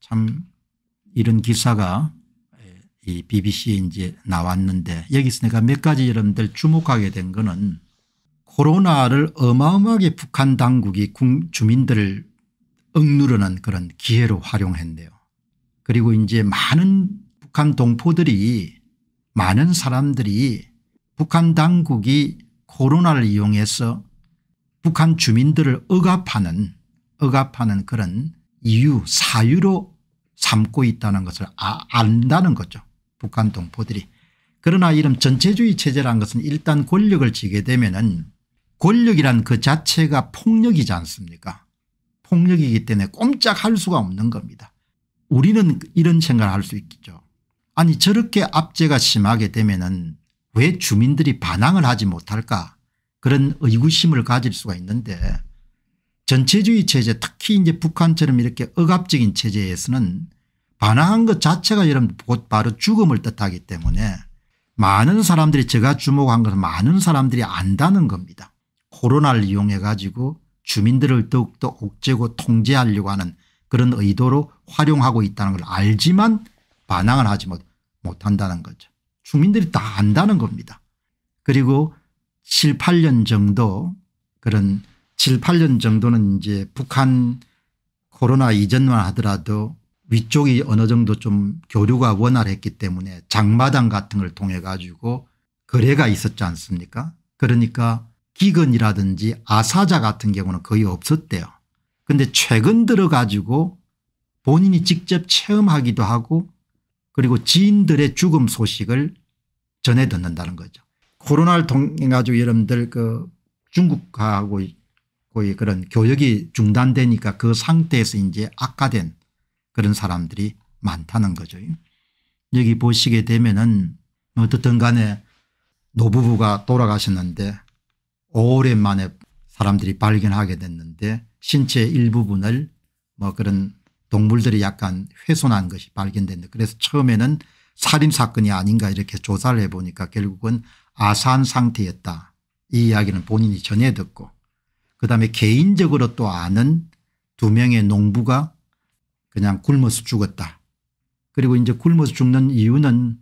참 이런 기사가 예, 이 BBC에 이제 나왔는데 여기서 내가 몇 가지 여러분들 주목하게 된 거는 코로나를 어마어마하게 북한 당국이 주민들을 억누르는 그런 기회로 활용했네요. 그리고 이제 많은 북한 동포들이 많은 사람들이 북한 당국이 코로나를 이용해서 북한 주민들을 억압하는 억압하는 그런 이유 사유로 삼고 있다는 것을 아, 안다는 거죠. 북한 동포들이. 그러나 이런 전체주의 체제란 것은 일단 권력을 쥐게 되면 은 권력이란 그 자체가 폭력이지 않습니까 폭력이기 때문에 꼼짝할 수가 없는 겁니다. 우리는 이런 생각을 할 수 있겠죠. 아니 저렇게 압제가 심하게 되면 은왜 주민들이 반항을 하지 못할까 그런 의구심을 가질 수가 있는데 전체주의 체제 특히 이제 북한처럼 이렇게 억압적인 체제에서는 반항한 것 자체가 여러분 곧바로 죽음을 뜻하기 때문에 많은 사람들이 제가 주목한 것은 많은 사람들이 안다는 겁니다. 코로나를 이용해 가지고 주민들을 더욱더 옥죄고 통제하려고 하는 그런 의도로 활용하고 있다는 걸 알지만 반항을 하지 못한다는 거죠. 주민들이 다 안다는 겁니다. 그리고 7, 8년 정도 그런 7, 8년 정도는 이제 북한 코로나 이전만 하더라도 위쪽이 어느 정도 좀 교류가 원활했기 때문에 장마당 같은 걸 통해 가지고 거래가 있었지 않습니까 그러니까 기근이라든지 아사자 같은 경우는 거의 없었대요. 그런데 최근 들어 가지고 본인이 직접 체험하기도 하고 그리고 지인들의 죽음 소식을 전해 듣는다는 거죠. 코로나를 통해 가지고 여러분들 그 중국하고 거의 그런 교역이 중단되니까 그 상태에서 이제 악화된 그런 사람들이 많다는 거죠. 여기 보시게 되면은 어떻든 간에 노부부가 돌아가셨는데 오랜만에 사람들이 발견하게 됐는데 신체 일부분을 뭐 그런 동물들이 약간 훼손한 것이 발견된다. 그래서 처음에는 살인사건이 아닌가 이렇게 조사를 해보니까 결국은 아산 상태였다. 이 이야기는 본인이 전해 듣고 그다음에 개인적으로 또 아는 두 명의 농부가 그냥 굶어서 죽었다. 그리고 이제 굶어서 죽는 이유는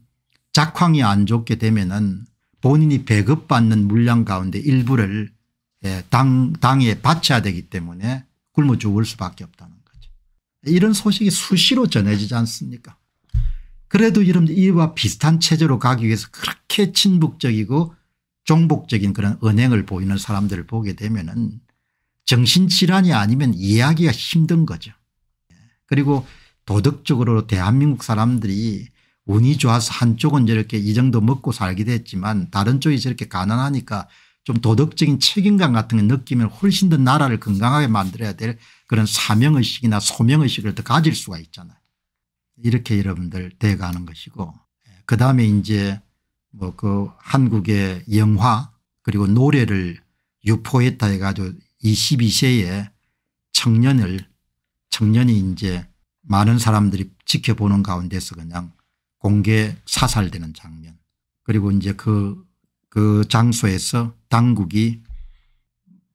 작황이 안 좋게 되면은 본인이 배급받는 물량 가운데 일부를 예, 당, 당에 바쳐야 되기 때문에 굶어 죽을 수밖에 없다는 이런 소식이 수시로 전해지지 않습니까 그래도 이런 이와 비슷한 체제로 가기 위해서 그렇게 친북적이고 종복적인 그런 언행을 보이는 사람들을 보게 되면 은 정신질환이 아니면 이해하기가 힘든 거죠. 그리고 도덕적으로 대한민국 사람들이 운이 좋아서 한쪽은 이렇게 이 정도 먹고 살게 됐지만 다른 쪽이 저렇게 가난하니까 좀 도덕적인 책임감 같은 걸 느끼면 훨씬 더 나라를 건강하게 만들어야 될 그런 사명의식이나 소명의식을 더 가질 수가 있잖아요. 이렇게 여러분들 돼가는 것이고 예, 그다음에 이제 뭐 그 한국의 영화 그리고 노래를 유포했다 해가지고 22세에 청년을 청년이 이제 많은 사람들이 지켜보는 가운데서 그냥 공개 사살되는 장면 그리고 이제 그, 그 장소에서 당국이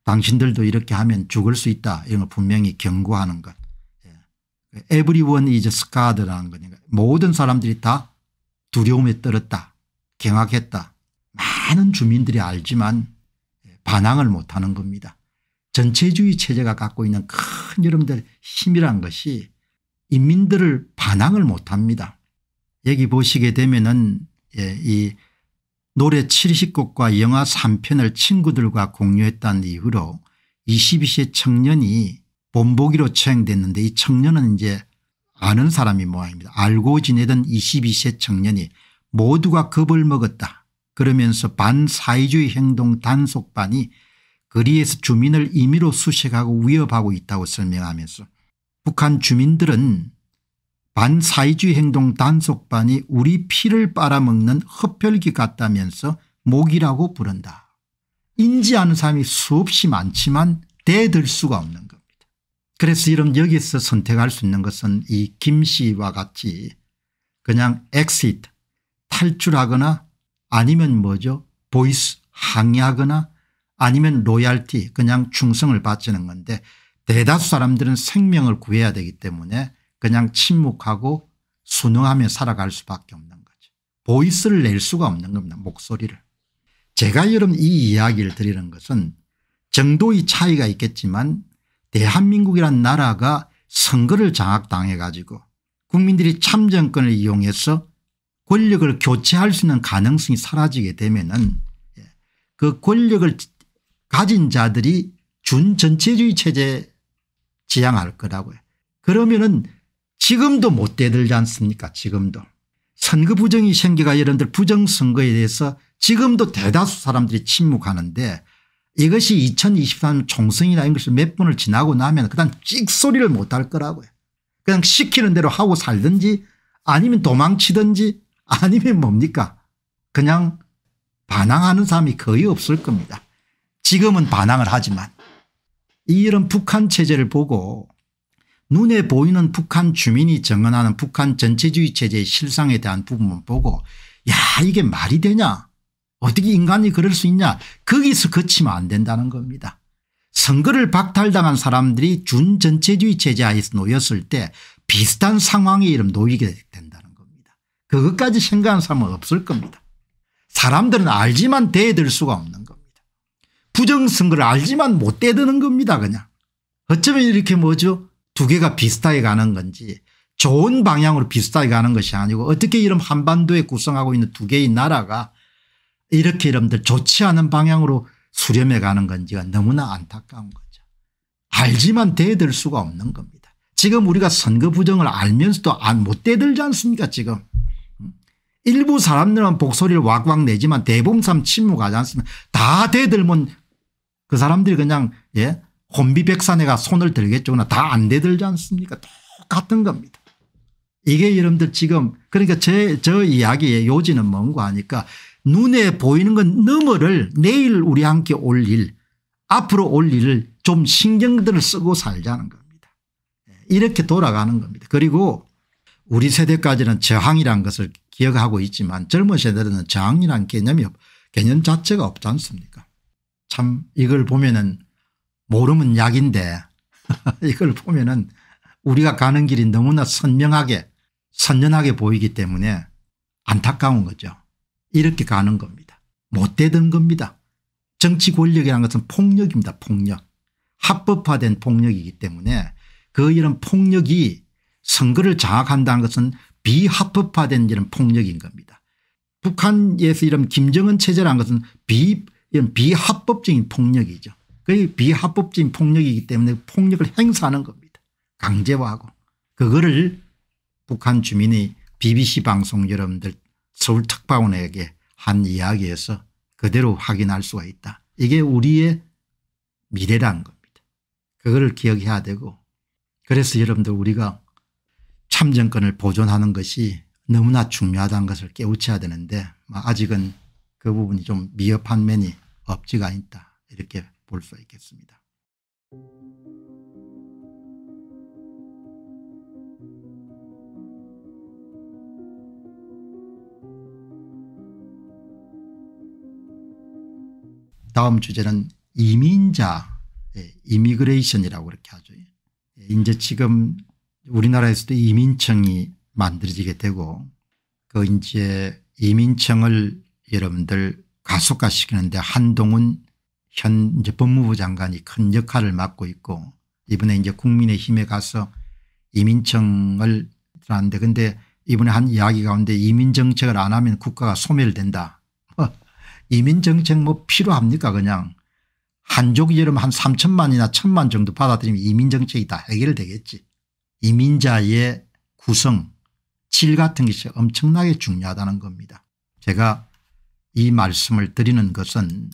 당신들도 이렇게 하면 죽을 수 있다 이런 걸 분명히 경고하는 것. 예. everyone is s c a r e d 라는 거니까 모든 사람들이 다 두려움에 떨었다 경악했다 많은 주민들이 알지만 예, 반항을 못하는 겁니다. 전체주의 체제가 갖고 있는 큰여러분들 힘이란 것이 인민들을 반항을 못합니다. 여기 보시게 되면 은이 예, 노래 70곡과 영화 3편을 친구들과 공유했다는 이유로 22세 청년이 본보기로 처형됐는데이 청년은 이제 아는 사람이 모양입니다. 알고 지내던 22세 청년이 모두가 겁을 먹었다. 그러면서 반사회주의 행동 단속반이 거리에서 주민을 임의로 수색하고 위협하고 있다고 설명하면서 북한 주민들은 반사회주의 행동 단속반이 우리 피를 빨아먹는 흡혈귀 같다면서 목이라고 부른다. 인지하는 사람이 수없이 많지만 대들 수가 없는 겁니다. 그래서 이런 여기서 선택할 수 있는 것은 이 김 씨와 같이 그냥 엑시트 탈출하거나 아니면 뭐죠 보이스 항의하거나 아니면 로얄티 그냥 충성을 바치는 건데 대다수 사람들은 생명을 구해야 되기 때문에 그냥 침묵하고 순응하며 살아갈 수밖에 없는 거죠. 보이스를 낼 수가 없는 겁니다. 목소리를. 제가 여러분 이 이야기를 드리는 것은 정도의 차이가 있겠지만 대한민국이란 나라가 선거를 장악당해 가지고 국민들이 참정권을 이용해서 권력을 교체할 수 있는 가능성이 사라지게 되면 은그 예, 권력을 가진 자들이 준전체주의 체제 지향할 거라고요. 그러면 은 지금도 못 대들지 않습니까 지금도. 선거 부정이 생겨가 여러분들 부정선거에 대해서 지금도 대다수 사람들이 침묵하는데 이것이 2023 총선이나 이런 것을 몇 번을 지나고 나면 그다음 찍소리를 못할 거라고요. 그냥 시키는 대로 하고 살든지 아니면 도망치든지 아니면 뭡니까 그냥 반항하는 사람이 거의 없을 겁니다. 지금은 반항을 하지만 이런 북한 체제를 보고 눈에 보이는 북한 주민이 정언하는 북한 전체주의 체제의 실상에 대한 부분만 보고 야 이게 말이 되냐 어떻게 인간이 그럴 수 있냐 거기서 그치면 안 된다는 겁니다. 선거를 박탈당한 사람들이 준전체주의 체제 하에서 놓였을 때 비슷한 상황에 이름 놓이게 된다는 겁니다. 그것까지 생각한 사람은 없을 겁니다. 사람들은 알지만 대들 수가 없는 겁니다. 부정선거를 알지만 못 대드는 겁니다 그냥. 어쩌면 이렇게 뭐죠 두 개가 비슷하게 가는 건지 좋은 방향으로 비슷하게 가는 것이 아니고 어떻게 이런 한반도에 구성하고 있는 두 개의 나라가 이렇게 여러분들 좋지 않은 방향으로 수렴해 가는 건지가 너무나 안타까운 거죠. 알지만 대들 수가 없는 겁니다. 지금 우리가 선거 부정을 알면서도 아, 못 대들지 않습니까 지금. 음. 일부 사람들은 목소리를 왁왁 내지만 대봉삼 침묵하지 않습니다. 다 대들면 그 사람들이 그냥 예 혼비백산에가 손을 들겠죠나 다 안 되들지 않습니까 똑같은 겁니다. 이게 여러분들 지금 그러니까 제, 저 이야기의 요지는 뭔가 하니까 눈에 보이는 건 너머를 내일 우리 함께 올 일 앞으로 올 일을 좀 신경들을 쓰고 살자는 겁니다. 예, 이렇게 돌아가는 겁니다. 그리고 우리 세대까지는 저항이란 것을 기억하고 있지만 젊은 세대들은 저항이란 개념이 개념 자체가 없지 않습니까 참 이걸 보면은 모르면 약인데 이걸 보면은 우리가 가는 길이 너무나 선명하게 선연하게 보이기 때문에 안타까운 거죠. 이렇게 가는 겁니다. 못되던 겁니다. 정치 권력이라는 것은 폭력입니다. 폭력. 합법화된 폭력이기 때문에 그 이런 폭력이 선거를 장악한다는 것은 비합법화된 이런 폭력인 겁니다. 북한에서 이런 김정은 체제라는 것은 비, 이런 비합법적인 폭력이죠. 그게 비합법적인 폭력이기 때문에 폭력을 행사하는 겁니다. 강제화하고 그거를 북한 주민이 BBC 방송 여러분들 서울 특파원에게 한 이야기에서 그대로 확인할 수가 있다. 이게 우리의 미래란 겁니다. 그거를 기억해야 되고 그래서 여러분들 우리가 참정권을 보존하는 것이 너무나 중요하다는 것을 깨우쳐야 되는데 뭐 아직은 그 부분이 좀 미흡한 면이 없지가 않다 이렇게 볼수 있겠습니다. 다음 주제는 이민자 이미그레이션이라고 그렇게 하죠. 예, 이제 지금 우리나라에서도 이민청이 만들어지게 되고 그 이제 이민청을 여러분들 가속화시키는데 한동훈 현 이제 법무부 장관이 큰 역할을 맡고 있고 이번에 이제 국민의힘에 가서 이민청을 하는데 근데 이번에 한 이야기 가운데 이민 정책을 안 하면 국가가 소멸된다. 뭐 이민 정책 뭐 필요합니까 그냥 한족이 여러한 3천만이나 1천만 정도 받아들이면 이민 정책이 다 해결되겠지. 이민자의 구성 질 같은 것이 엄청나게 중요하다는 겁니다. 제가 이 말씀을 드리는 것은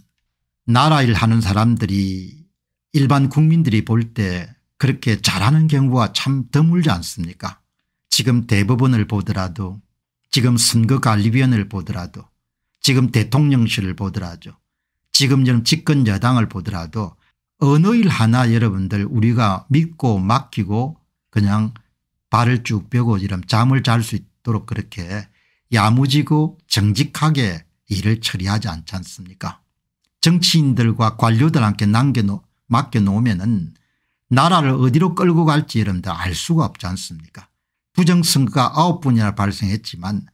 나라일 하는 사람들이 일반 국민들이 볼 때 그렇게 잘하는 경우가 참 드물지 않습니까 지금 대법원을 보더라도 지금 선거관리위원회를 보더라도 지금 대통령실을 보더라도 지금 좀 집권 여당을 보더라도 어느 일 하나 여러분들 우리가 믿고 맡기고 그냥 발을 쭉 펴고 이런 잠을 잘 수 있도록 그렇게 야무지고 정직하게 일을 처리하지 않지 않습니까 정치인들과 관료들한테 남겨놓, 맡겨놓으면은 나라를 어디로 끌고 갈지 여러분들 알 수가 없지 않습니까 부정선거가 아홉 분이나 발생했지만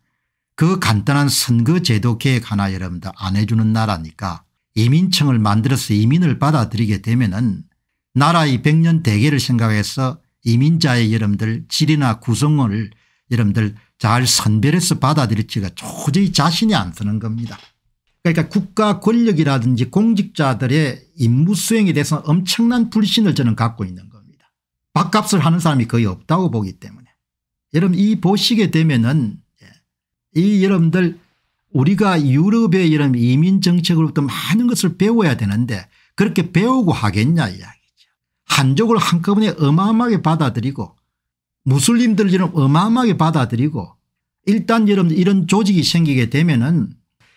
그 간단한 선거제도 계획 하나 여러분들 안 해주는 나라니까 이민청을 만들어서 이민을 받아들이게 되면은 나라의 백년 대계를 생각해서 이민자의 여러분들 질이나 구성원을 여러분들 잘 선별해서 받아들일지가 도저히 자신이 안드는 겁니다. 그러니까 국가 권력이라든지 공직자들의 임무 수행에 대해서 엄청난 불신을 저는 갖고 있는 겁니다. 밥값을 하는 사람이 거의 없다고 보기 때문에. 여러분 이 보시게 되면은 예, 이 여러분들 우리가 유럽의 이런 이민 정책으로부터 많은 것을 배워야 되는데 그렇게 배우고 하겠냐 이야기죠. 한족을 한꺼번에 어마어마하게 받아들이고 무슬림들처럼 어마어마하게 받아들이고 일단 여러분 이런 조직이 생기게 되면은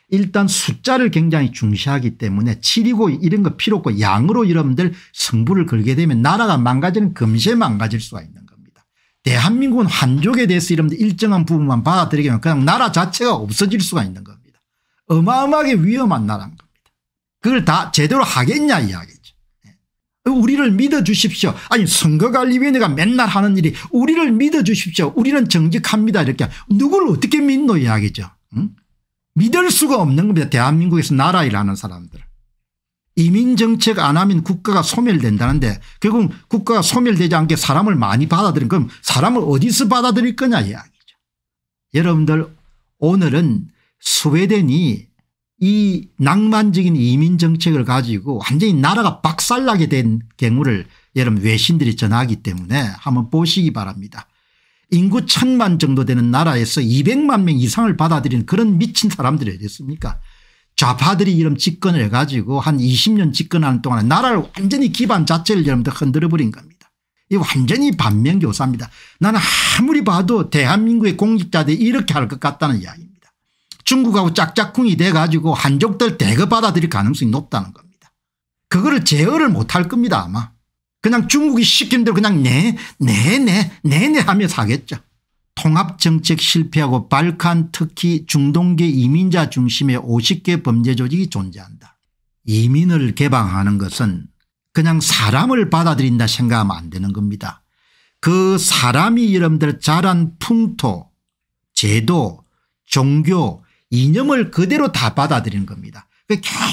일단 숫자를 굉장히 중시하기 때문에 7이고 이런 거 필요 없고 양으로 여러분들 승부를 걸게 되면 나라가 망가지는 금세 망가질 수가 있는 겁니다. 대한민국은 한족에 대해서 여러분들 일정한 부분만 받아들이면 그냥 나라 자체가 없어질 수가 있는 겁니다. 어마어마하게 위험한 나라인 겁니다. 그걸 다 제대로 하겠냐 이야기죠. 예. 우리를 믿어주십시오. 아니 선거관리위원회가 맨날 하는 일이 우리를 믿어주십시오. 우리는 정직합니다. 이렇게 누구를 어떻게 믿노 이야기죠. 응? 믿을 수가 없는 겁니다. 대한민국에서 나라 일하는 사람들. 이민정책 안 하면 국가가 소멸된다는데 결국 국가가 소멸되지 않게 사람을 많이 받아들인 그럼 사람을 어디서 받아들일 거냐 이야기죠. 여러분들 오늘은 스웨덴이 이 낭만적인 이민정책을 가지고 완전히 나라가 박살나게 된 경우를 여러분 외신들이 전하기 때문에 한번 보시기 바랍니다. 인구 천만 정도 되는 나라에서 200만 명 이상을 받아들이는 그런 미친 사람들이 어딨습니까 좌파들이 이런 집권을 해가지고 한 20년 집권하는 동안에 나라를 완전히 기반 자체를 여러분들 흔들어 버린 겁니다. 이 완전히 반면교사입니다. 나는 아무리 봐도 대한민국의 공직자들이 이렇게 할 것 같다는 이야기입니다. 중국하고 짝짝꿍이 돼가지고 한족들 대거 받아들일 가능성이 높다는 겁니다. 그거를 제어를 못할 겁니다 아마. 그냥 중국이 시킨 대로 그냥 네, 네, 네, 네, 네 하면서 하겠죠. 통합정책 실패하고 발칸 특히 중동계 이민자 중심의 50개 범죄 조직이 존재한다. 이민을 개방하는 것은 그냥 사람을 받아들인다 생각하면 안 되는 겁니다. 그 사람이 여러분들 자란 풍토, 제도, 종교, 이념을 그대로 다 받아들이는 겁니다.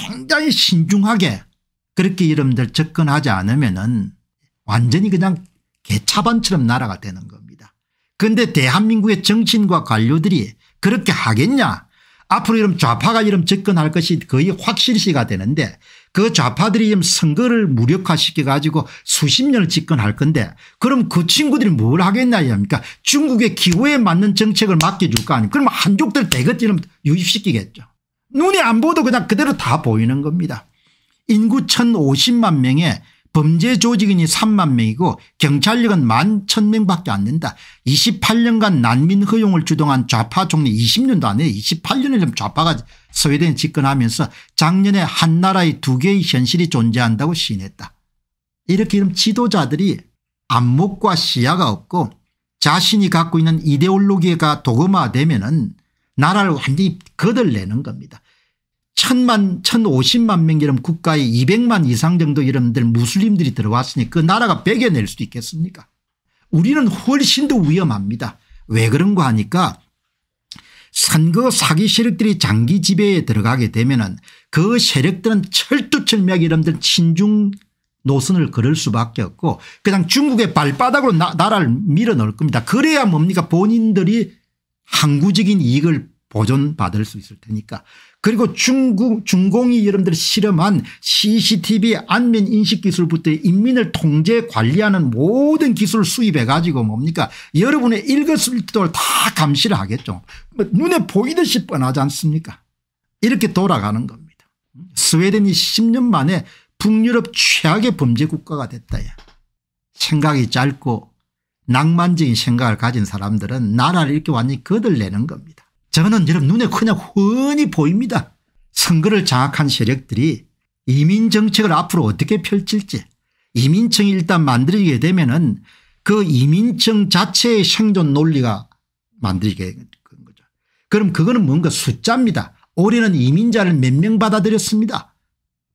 굉장히 신중하게 그렇게 여러분들 접근하지 않으면 은 완전히 그냥 개차반처럼 나라가 되는 겁니다. 그런데 대한민국의 정신과 관료들이 그렇게 하겠냐 앞으로 이런 좌파가 이런 접근할 것이 거의 확실시가 되는데 그 좌파들이 지금 선거를 무력화시켜 가지고 수십 년을 집권할 건데 그럼 그 친구들이 뭘 하겠냐 이합니까 중국의 기호에 맞는 정책을 맡겨줄 거 아니에요. 그러면 한족들 대거지는 유입시키겠죠. 눈에 안 보도 그냥 그대로 다 보이는 겁니다. 인구 1050만 명에 범죄 조직인이 3만 명이고 경찰력은 1만 1000명 밖에 안 된다. 28년간 난민 허용을 주동한 좌파 총리 20년도 안 해. 2 8년을면 좌파가 스웨덴 에 집권하면서 작년에 한 나라의 두 개의 현실이 존재한다고 시인했다. 이렇게 이런 지도자들이 안목과 시야가 없고 자신이 갖고 있는 이데올로기가 도그마되면 은 나라를 완전히 거들내는 겁니다. 천만 천오십만 명 이름 국가에 0 0만 이상 정도 이름들 무슬림들이 들어왔으니 그 나라가 베겨낼 수 있겠습니까 우리는 훨씬 더 위험합니다. 왜 그런가 하니까 선거 사기 세력들이 장기 지배에 들어가게 되면 은그 세력들은 철두철미하게 이름들 친중 노선을 걸을 수밖에 없고 그냥 중국의 발바닥으로 나, 라를 밀어넣을 겁니다. 그래야 뭡니까 본인들이 항구적인 이익을 보존받을 수 있을 테니까. 그리고 중국 중공이 여러분들 실험한 CCTV 안면 인식 기술부터 인민을 통제 관리하는 모든 기술 을 수입해 가지고 뭡니까 여러분의 일거수일투족을 다 감시를 하겠죠. 뭐 눈에 보이듯이 뻔하지 않습니까 이렇게 돌아가는 겁니다. 스웨덴이 10년 만에 북유럽 최악의 범죄 국가가 됐다. 야 생각이 짧고 낭만적인 생각을 가진 사람들은 나라를 이렇게 완전히 거들내는 겁니다. 저는 여러분 눈에 그냥 훤히 보입니다. 선거를 장악한 세력들이 이민 정책을 앞으로 어떻게 펼칠지 이민청이 일단 만들게 되면 은그 이민청 자체의 생존 논리가 만들게 된 거죠. 그럼 그거는 뭔가 숫자입니다. 올해는 이민자를 몇 명 받아들였습니다.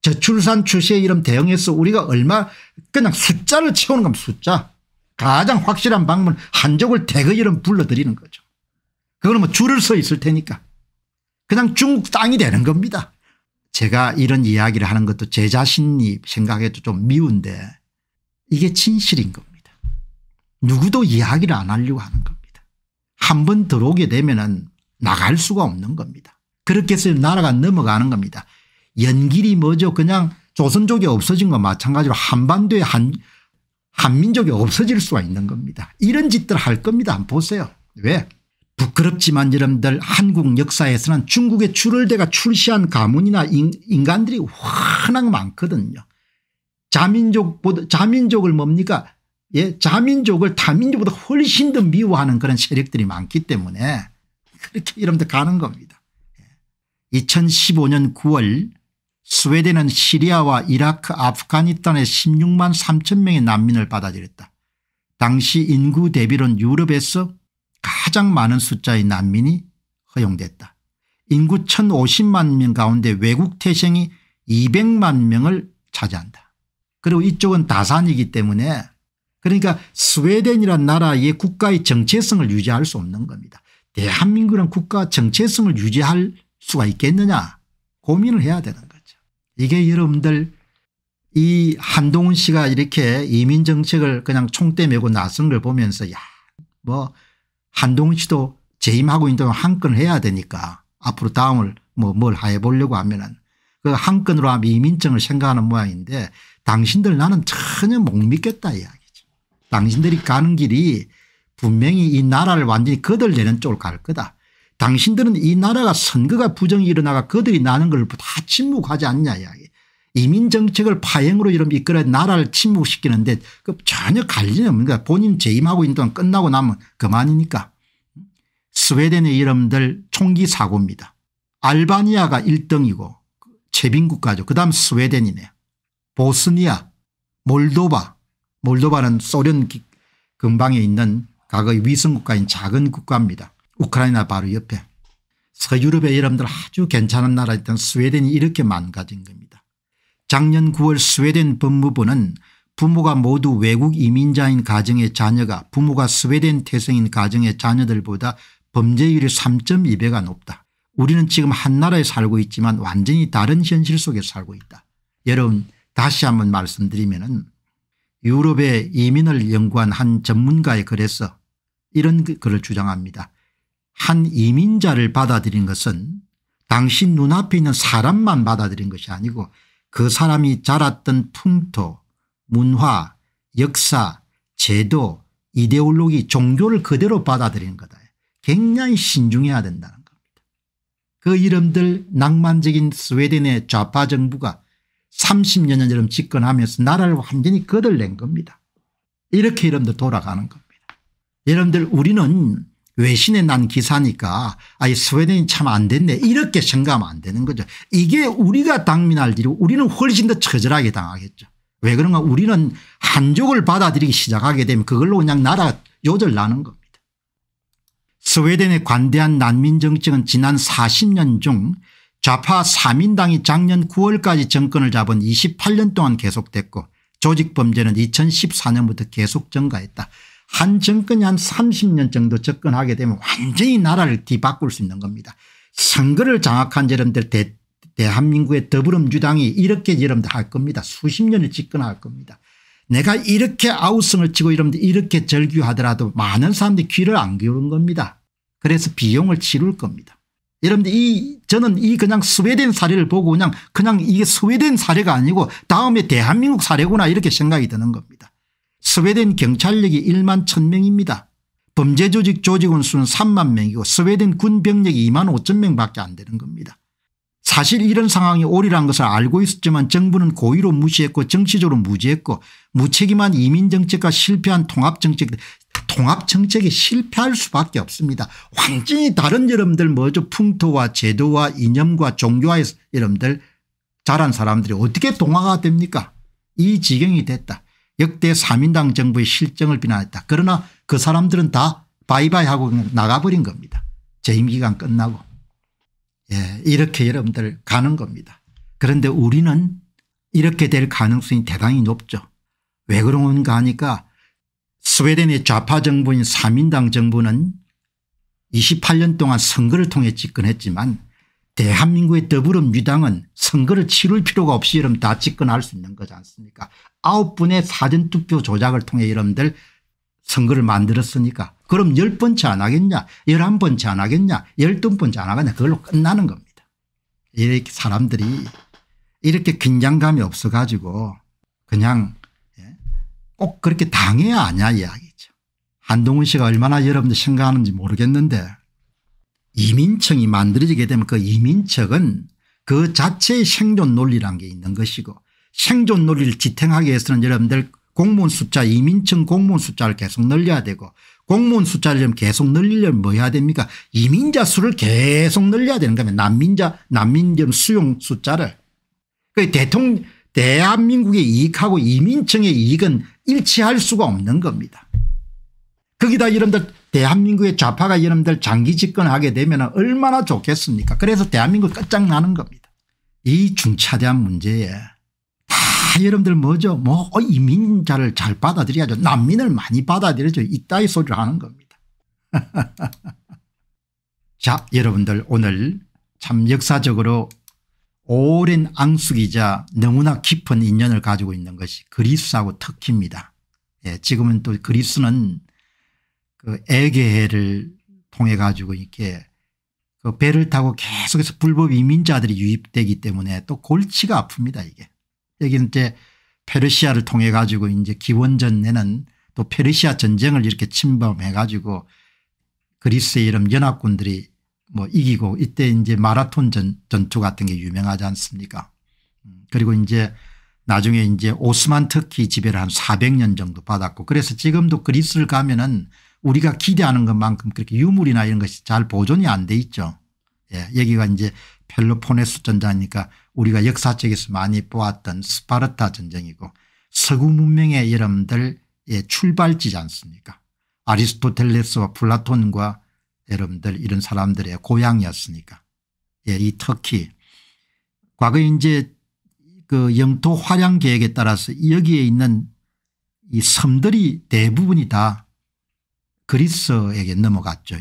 저출산 추세에 이런 대응해서 우리가 얼마 그냥 숫자를 채우는 겁니다. 숫자. 가장 확실한 방법은 한족을 대거 이런 불러들이는 거죠. 그거는 뭐 줄을 서 있을 테니까. 그냥 중국 땅이 되는 겁니다. 제가 이런 이야기를 하는 것도 제 자신이 생각해도 좀 미운데 이게 진실인 겁니다. 누구도 이야기를 안 하려고 하는 겁니다. 한 번 들어오게 되면 나갈 수가 없는 겁니다. 그렇게 해서 나라가 넘어가는 겁니다. 연길이 뭐죠 그냥 조선족이 없어진 것 마찬가지로 한반도에 한, 한민족이 없어질 수가 있는 겁니다. 이런 짓들 할 겁니다. 보세요. 왜 부끄럽지만 여러분들 한국 역사에서는 중국의 출을대가 출시한 가문이나 인, 간들이 워낙 많거든요. 자민족 자민족을 뭡니까 예 자민족을 다민족보다 훨씬 더 미워하는 그런 세력들이 많기 때문에 그렇게 여러분들 가는 겁니다. 2015년 예. 9월 스웨덴은 시리아와 이라크 아프가니스탄의 16만 3천 명의 난민을 받아들였다. 당시 인구 대비로는 유럽에서 가장 많은 숫자의 난민이 허용됐다. 인구 1050만 명 가운데 외국 태생이 200만 명을 차지한다. 그리고 이쪽은 다산이기 때문에 그러니까 스웨덴이란 나라의 국가의 정체성을 유지할 수 없는 겁니다. 대한민국은 국가 정체성을 유지할 수가 있겠느냐 고민을 해야 되는 거죠. 이게 여러분들 이 한동훈 씨가 이렇게 이민정책을 그냥 총대 메고 나선 걸 보면서 야뭐 한동훈 씨도 재임하고 있는 동안 한 건을 해야 되니까 앞으로 다음을 뭐뭘 해보려고 하면은 그 한 건으로 하면 이민증을 생각하는 모양인데 당신들 나는 전혀 못 믿겠다 이야기죠. 당신들이 가는 길이 분명히 이 나라를 완전히 거들내는 쪽으로 갈 거다. 당신들은 이 나라가 선거가 부정이 일어나가 그들이 나는 걸 다 침묵하지 않냐 이야기. 이민 정책을 파행으로 이런 이끌어 나라를 침묵시키는데 그 전혀 관련이 없는 거야. 본인 재임하고 있는 동안 끝나고 나면 그만이니까. 스웨덴의 이름들 총기 사고입니다. 알바니아가 1등이고 채빈 국가죠. 그다음 스웨덴이네요. 보스니아, 몰도바. 몰도바는 소련 근방에 있는 과거의 위성국가인 작은 국가입니다. 우크라이나 바로 옆에. 서유럽의 이름들 아주 괜찮은 나라였던 스웨덴이 이렇게 망가진 겁니다. 작년 9월 스웨덴 법무부는 부모가 모두 외국 이민자인 가정의 자녀가 부모가 스웨덴 태생인 가정의 자녀들보다 범죄율이 3.2배가 높다. 우리는 지금 한 나라에 살고 있지만 완전히 다른 현실 속에 살고 있다. 여러분 다시 한번 말씀드리면 유럽의 이민을 연구한 한 전문가의 글에서 이런 그 글을 주장합니다. 한 이민자를 받아들인 것은 당신 눈앞에 있는 사람만 받아들인 것이 아니고 그 사람이 자랐던 풍토, 문화, 역사, 제도, 이데올로기, 종교를 그대로 받아들이는 거다. 굉장히 신중해야 된다는 겁니다. 그 이름들 낭만적인 스웨덴의 좌파 정부가 30여 년처럼 집권하면서 나라를 완전히 거들낸 겁니다. 이렇게 이름들 돌아가는 겁니다. 여러분들 우리는 외신에 난 기사니까 아이 스웨덴이 참 안 됐네 이렇게 생각하면 안 되는 거죠. 이게 우리가 당민할 일이고 우리는 훨씬 더 처절하게 당하겠죠. 왜 그런가 우리는 한족을 받아들이기 시작하게 되면 그걸로 그냥 나라 요절 나는 겁니다. 스웨덴의 관대한 난민 정책은 지난 40년 중 좌파 3인당이 작년 9월까지 정권을 잡은 28년 동안 계속됐고 조직범죄는 2014년부터 계속 증가했다. 한 정권이 한 30년 정도 접근하게 되면 완전히 나라를 뒤바꿀 수 있는 겁니다. 선거를 장악한 여러분들 대, 대한민국의 더불어민주당이 이렇게 여러분들 할 겁니다. 수십 년을 집권할 겁니다. 내가 이렇게 아우성을 치고 여러분들 이렇게 절규하더라도 많은 사람들이 귀를 안 기울은 겁니다. 그래서 비용을 치룰 겁니다. 여러분들 이 저는 이 그냥 스웨덴 사례를 보고 그냥 그냥 이게 스웨덴 사례가 아니고 다음에 대한민국 사례구나 이렇게 생각이 드는 겁니다. 스웨덴 경찰력이 1만 1000명입니다. 범죄조직 조직원 수는 3만 명이고 스웨덴 군병력이 2만 5천 명밖에 안 되는 겁니다. 사실 이런 상황이 오리란 것을 알고 있었지만 정부는 고의로 무시했고 정치적으로 무지했고 무책임한 이민정책과 실패한 통합정책 통합정책이 실패할 수밖에 없습니다. 완전히 다른 여러분들 뭐죠 풍토와 제도와 이념과 종교와 여러분들 자란 사람들이 어떻게 동화가 됩니까 이 지경이 됐다. 역대 3인당 정부의 실정을 비난했다. 그러나 그 사람들은 다 바이바이 하고 나가버린 겁니다. 재임기간 끝나고 예, 이렇게 여러분들 가는 겁니다. 그런데 우리는 이렇게 될 가능성이 대단히 높죠. 왜 그런가 하니까 스웨덴의 좌파 정부인 3인당 정부는 28년 동안 선거를 통해 집권했지만 대한민국의 더불어민주당은 선거를 치룰 필요가 없이 여러분 다 집권할 수 있는 거지 않습니까 아홉 분의 사전투표 조작을 통해 여러분들 선거를 만들었으니까 그럼 열번째안 하겠냐 열한 번째안 하겠냐 열두 번째안 하겠냐 그걸로 끝나는 겁니다. 이렇게 사람들이 이렇게 긴장감이 없어 가지고 그냥 예, 꼭 그렇게 당해야 아냐 이야기죠. 한동훈 씨가 얼마나 여러분들 생각하는지 모르겠는데 이민청이 만들어지게 되면 그 이민청은 그 자체의 생존 논리라는게 있는 것이고 생존 논리를 지탱하기 위해서는 여러분들 공무원 숫자 이민청 공무원 숫자를 계속 늘려야 되고 공무원 숫자를 계속 늘리려면 뭐 해야 됩니까 이민자 수를 계속 늘려야 되는 거면 난민자 난민 점 수용 숫자를 그 대통령 대한민국의 이익하고 이민청의 이익은 일치할 수가 없는 겁니다. 거기다 여러분들 대한민국의 좌파가 여러분들 장기 집권하게 되면 얼마나 좋겠습니까 그래서 대한민국 끝장나는 겁니다. 이 중차대한 문제에 다 여러분들 뭐죠 뭐 이민자를 잘 받아들여야죠 난민을 많이 받아들여죠 이따위 소리를 하는 겁니다. 자 여러분들 오늘 참 역사적으로 오랜 앙숙이자 너무나 깊은 인연을 가지고 있는 것이 그리스하고 터키입니다. 예, 지금은 또 그리스는 그에게해를 통해 가지고 이렇게 그 배를 타고 계속해서 불법 이민자들이 유입되기 때문에 또 골치가 아픕니다 이게. 여기는 이제 페르시아를 통해 가지고 이제 기원전에는 또 페르시아 전쟁을 이렇게 침범해 가지고 그리스의 이런 연합군들이 뭐 이기고 이때 이제 마라톤 전, 전투 같은 게 유명하지 않습니까 음, 그리고 이제 나중에 이제 오스만 터키 지배를 한 400년 정도 받았고 그래서 지금도 그리스를 가면은 우리가 기대하는 것만큼 그렇게 유물이나 이런 것이 잘 보존이 안 돼 있죠. 예. 여기가 이제 펠로폰네스 전쟁이니까 우리가 역사책에서 많이 보았던 스파르타 전쟁이고 서구 문명의 여러분들 예, 출발지지 않습니까 아리스토텔레스와 플라톤과 여러분들 이런 사람들의 고향이었으니까 예, 이 터키 과거 이제 그 영토 화량 계획에 따라서 여기에 있는 이 섬들이 대부분이 다 그리스에게 넘어갔죠.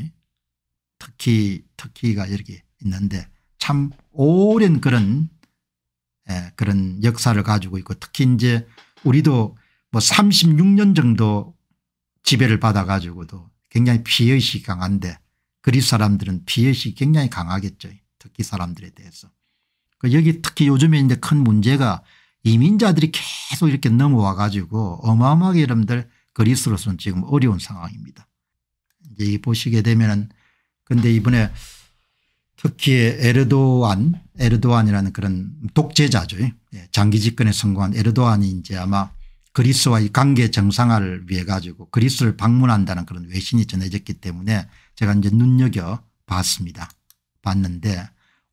터키, 터키가 이렇게 있는데 참 오랜 그런 예, 그런 역사를 가지고 있고 특히 이제 우리도 뭐 36년 정도 지배를 받아 가지고도 굉장히 비의식이 강한데 그리스 사람들은 비의식이 굉장히 강하겠죠. 특히 사람들에 대해서. 그 여기 특히 요즘에 이제 큰 문제가 이민자들이 계속 이렇게 넘어와 가지고 어마어마하게 여러분들 그리스로서는 지금 어려운 상황입니다. 이제 보시게 되면은 근데 이번에 특히 에르도안, 에르도안이라는 그런 독재자죠. 예, 장기 집권에 성공한 에르도안이 이제 아마 그리스와의 관계 정상화를 위해 가지고 그리스를 방문한다는 그런 외신이 전해졌기 때문에 제가 이제 눈여겨 봤습니다. 봤는데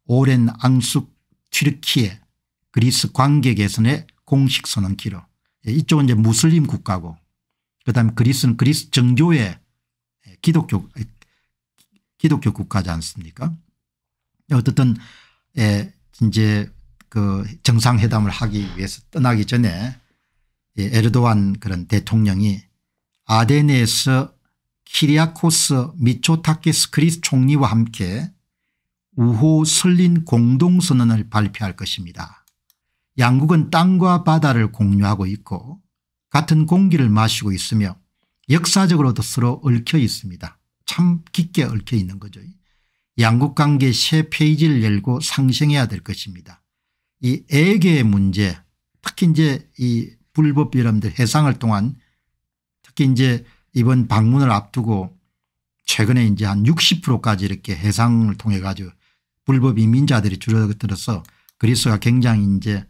오랜 앙숙 튀르키의 그리스 관계 개선의 공식 선언 기록 예, 이쪽은 이제 무슬림 국가고 그다음에 그리스는 그리스 정교의 기독교 기독교 국가지 않습니까? 어쨌든 예, 이제 그 정상회담을 하기 위해서 떠나기 전에 예, 에르도안 그런 대통령이 아덴에서 키리아코스 미초타키스 크리스 총리와 함께 우호 설린 공동선언을 발표할 것입니다. 양국은 땅과 바다를 공유하고 있고 같은 공기를 마시고 있으며 역사적으로도 서로 얽혀 있습니다. 참 깊게 얽혀 있는 거죠. 양국관계 새 페이지를 열고 상생해야 될 것입니다. 이 애계의 문제 특히 이제 이 불법 이람들 해상을 통한 특히 이제 이번 방문을 앞두고 최근에 이제 한 60%까지 이렇게 해상을 통해 가지고 불법 이민자들이 줄어들어서 그리스가 굉장히 이제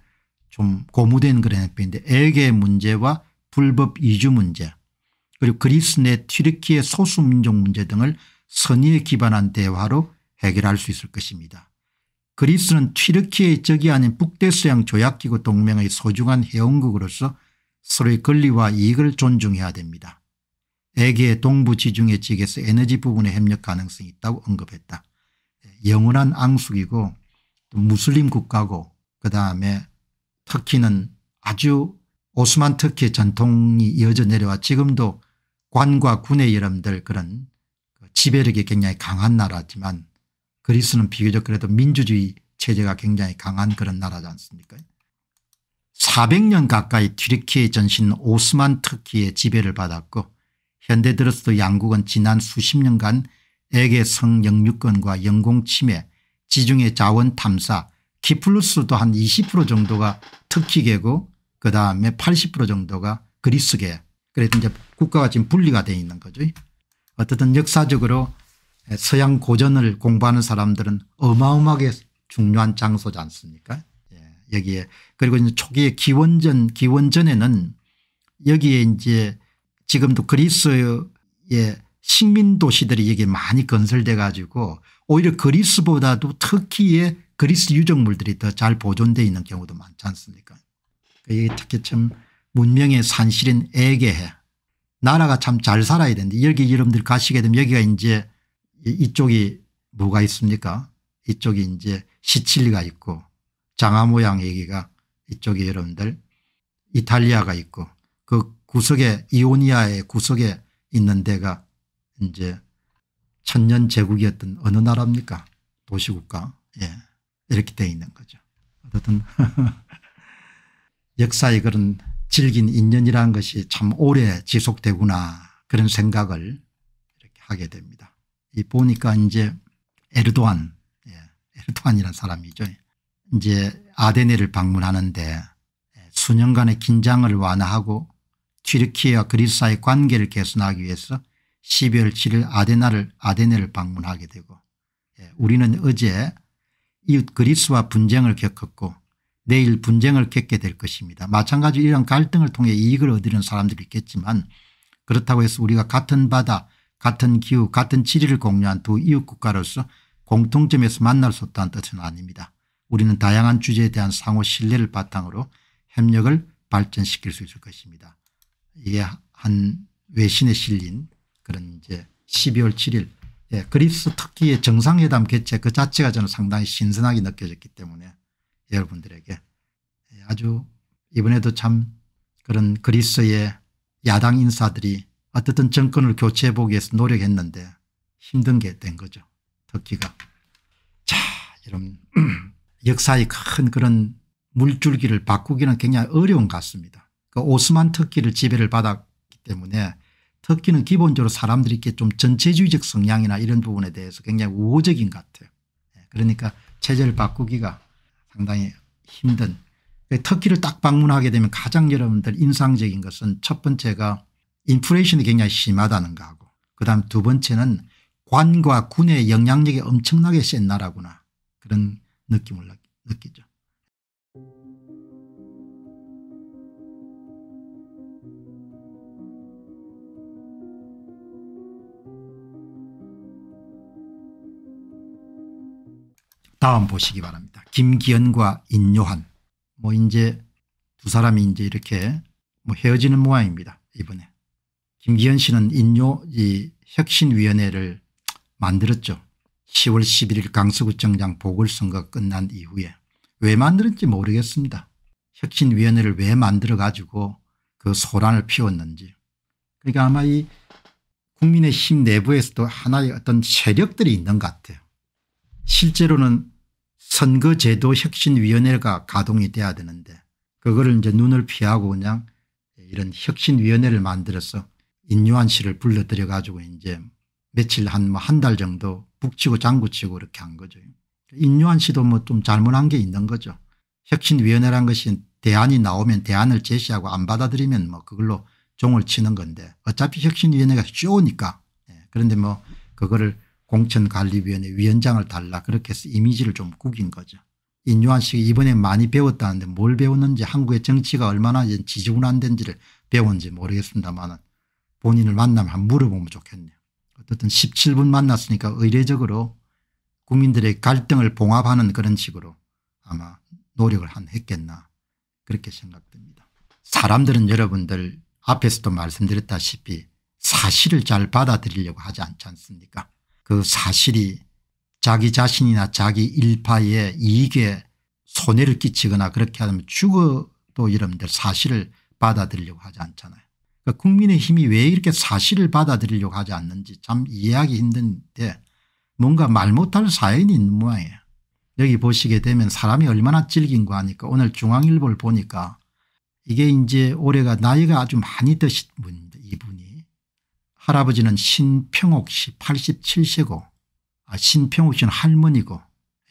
좀 고무된 그런 형편인데 애계 문제와 불법 이주 문제 그리고 그리스 내 튀르키의 소수민족 문제 등을 선의에 기반한 대화로 해결할 수 있을 것입니다. 그리스는 튀르키의 적이 아닌 북대서양 조약기구 동맹의 소중한 회원국으로서 서로의 권리와 이익을 존중해야 됩니다. 에게의 동부 지중해 지역에서 에너지 부분에 협력 가능성이 있다고 언급했다. 영원한 앙숙이고 무슬림 국가고 그다음에 터키는 아주 오스만 터키의 전통이 이어져 내려와 지금도 관과 군의 여러분들 그런 그 지배력이 굉장히 강한 나라지만 그리스는 비교적 그래도 민주주의 체제가 굉장히 강한 그런 나라지 않습니까 400년 가까이 튀르키의 전신 오스만 터키의 지배를 받았고 현대 들어서도 양국은 지난 수십 년간 에게 성 영유권과 영공침해 지중해 자원 탐사 키플루스도 한 20% 정도가 터키계고 그다음에 80% 정도가 그리스계 그래서 이제 국가가 지금 분리가 돼 있는 거죠. 어떻든 역사적으로 서양 고전을 공부하는 사람들은 어마어마하게 중요한 장소지 않습니까 예. 여기에 그리고 이제 초기에 기원전 기원전에는 여기에 이제 지금도 그리스의 식민 도시들이 여기 많이 건설돼 가지고 오히려 그리스보다도 터키의 그리스 유적물들이 더 잘 보존되어 있는 경우도 많지 않습니까 이게 특히 참 문명의 산실인 에게해 나라가 참 잘 살아야 되는데 여기 여러분들 가시게 되면 여기가 이제 이쪽이 뭐가 있습니까 이쪽이 이제 시칠리가 있고 장화 모양 얘기가 이쪽에 여러분들 이탈리아가 있고 그 구석에 이오니아의 구석에 있는 데가 이제 천년 제국이었던 어느 나라입니까 도시국가 예 이렇게 돼 있는 거죠 어쨌든 역사의 그런 질긴 인연이라는 것이 참 오래 지속되구나 그런 생각을 이렇게 하게 됩니다. 이 보니까 이제 에르도안, 예, 에르도안이라는 사람이죠. 이제 아데네를 방문하는데 수년간의 긴장을 완화하고 튀르키와 그리스와의 관계를 개선하기 위해서 12월 7일 아데나를 아데네를 방문하게 되고 예, 우리는 어제 이웃 그리스와 분쟁을 겪었고 내일 분쟁을 겪게 될 것입니다. 마찬가지로 이런 갈등을 통해 이익을 얻으려는 사람들이 있겠지만 그렇다고 해서 우리가 같은 바다 같은 기후 같은 지리를 공유한 두 이웃국가로서 공통점에서 만날 수 없다는 뜻은 아닙니다. 우리는 다양한 주제에 대한 상호 신뢰를 바탕으로 협력을 발전시킬 수 있을 것입니다. 이게 한 외신에 실린 그런 이제 12월 7일 예, 그리스 특기의 정상회담 개최 그 자체가 저는 상당히 신선하게 느껴졌기 때문에 여러분들에게 아주 이번에도 참 그런 그리스의 야당 인사들이 어떻든 정권을 교체해보기 위해서 노력했는데 힘든 게 된 거죠. 터키가. 자 이런 역사의 큰 그런 물줄기를 바꾸기는 굉장히 어려운 것 같습니다. 그 오스만 터키를 지배를 받았기 때문에 터키는 기본적으로 사람들이 이렇게 좀 전체주의적 성향이나 이런 부분에 대해서 굉장히 우호적인 것 같아요. 예, 그러니까 체제를 바꾸기가 상당히 힘든 터키를 딱 방문하게 되면 가장 여러분들 인상적인 것은 첫 번째가 인플레이션이 굉장히 심하다는 거하고 그다음 두 번째는 관과 군의 영향력이 엄청나게 센 나라구나 그런 느낌을 느끼죠. 다음 보시기 바랍니다. 김기현과 인요한 뭐 이제 두 사람이 이제 이렇게 뭐 헤어지는 모양입니다. 이번에 김기현 씨는 인요 이 혁신위원회를 만들었죠. 10월 11일 강서구청장 보궐선거 끝난 이후에 왜 만들었는지 모르겠습니다. 혁신위원회를 왜 만들어 가지고 그 소란을 피웠는지 그러니까 아마 이 국민의힘 내부에서도 하나의 어떤 세력들이 있는 것 같아요. 실제로는 선거제도 혁신위원회가 가동이 돼야 되는데 그거를 이제 눈을 피하고 그냥 이런 혁신위원회를 만들어서 인유한 씨를 불러들여 가지고 이제 며칠 한 뭐 한 달 정도 북치고 장구치고 이렇게 한 거죠. 인유한 씨도 뭐 좀 잘못한 게 있는 거죠. 혁신위원회란 것이 대안이 나오면 대안을 제시하고 안 받아들이면 뭐 그걸로 종을 치는 건데 어차피 혁신위원회가 쇼니까 예, 그런데 뭐 그거를 공천관리위원회 위원장을 달라 그렇게 해서 이미지를 좀 구긴 거죠. 인요한 씨가 이번에 많이 배웠다는데 뭘 배웠는지 한국의 정치가 얼마나 지지분한 된지를 배운지 모르겠습니다만 본인을 만나면 한번 물어보면 좋겠네요. 어쨌든 17분 만났으니까 의례적으로 국민들의 갈등을 봉합하는 그런 식으로 아마 노력을 한 했겠나 그렇게 생각됩니다. 사람들은 여러분들 앞에서도 말씀드렸다시피 사실을 잘 받아들이려고 하지 않지 않습니까 그 사실이 자기 자신이나 자기 일파의 이익에 손해를 끼치거나 그렇게 하면 죽어도 여러분들 사실을 받아들이려고 하지 않잖아요. 그러니까 국민의힘이 왜 이렇게 사실을 받아들이려고 하지 않는지 참 이해하기 힘든데 뭔가 말 못할 사연이 있는 모양이에요. 여기 보시게 되면 사람이 얼마나 질긴거 하니까 오늘 중앙일보를 보니까 이게 이제 올해가 나이가 아주 많이 드신 분 할아버지는 신평옥 씨 87세고 아, 신평옥 씨는 할머니고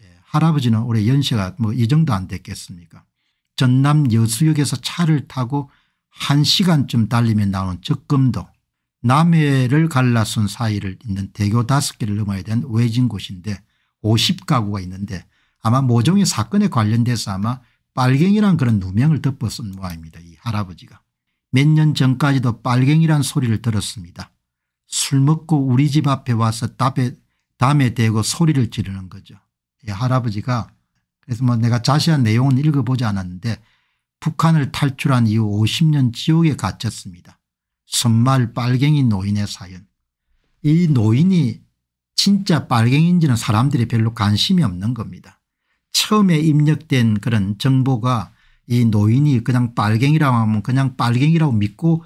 예, 할아버지는 올해 연세가 뭐 이 정도 안 됐겠습니까 전남 여수역에서 차를 타고 1시간쯤 달리면 나오는 적금도 남해를 갈라선 사이를 있는 대교 다섯 개를 넘어야 된 외진 곳인데 50가구가 있는데 아마 모종의 사건에 관련돼서 아마 빨갱이란 그런 누명을 덮어쓴 모양입니다. 이 할아버지가. 몇 년 전까지도 빨갱이란 소리를 들었습니다. 술 먹고 우리 집 앞에 와서 담에, 담에 대고 소리를 지르는 거죠. 예, 할아버지가 그래서 뭐 내가 자세한 내용은 읽어보지 않았는데 북한을 탈출한 이후 50년 지옥에 갇혔습니다. 선말 빨갱이 노인의 사연. 이 노인이 진짜 빨갱인지는 사람들이 별로 관심이 없는 겁니다. 처음에 입력된 그런 정보가 이 노인이 그냥 빨갱이라고 하면 그냥 빨갱이라고 믿고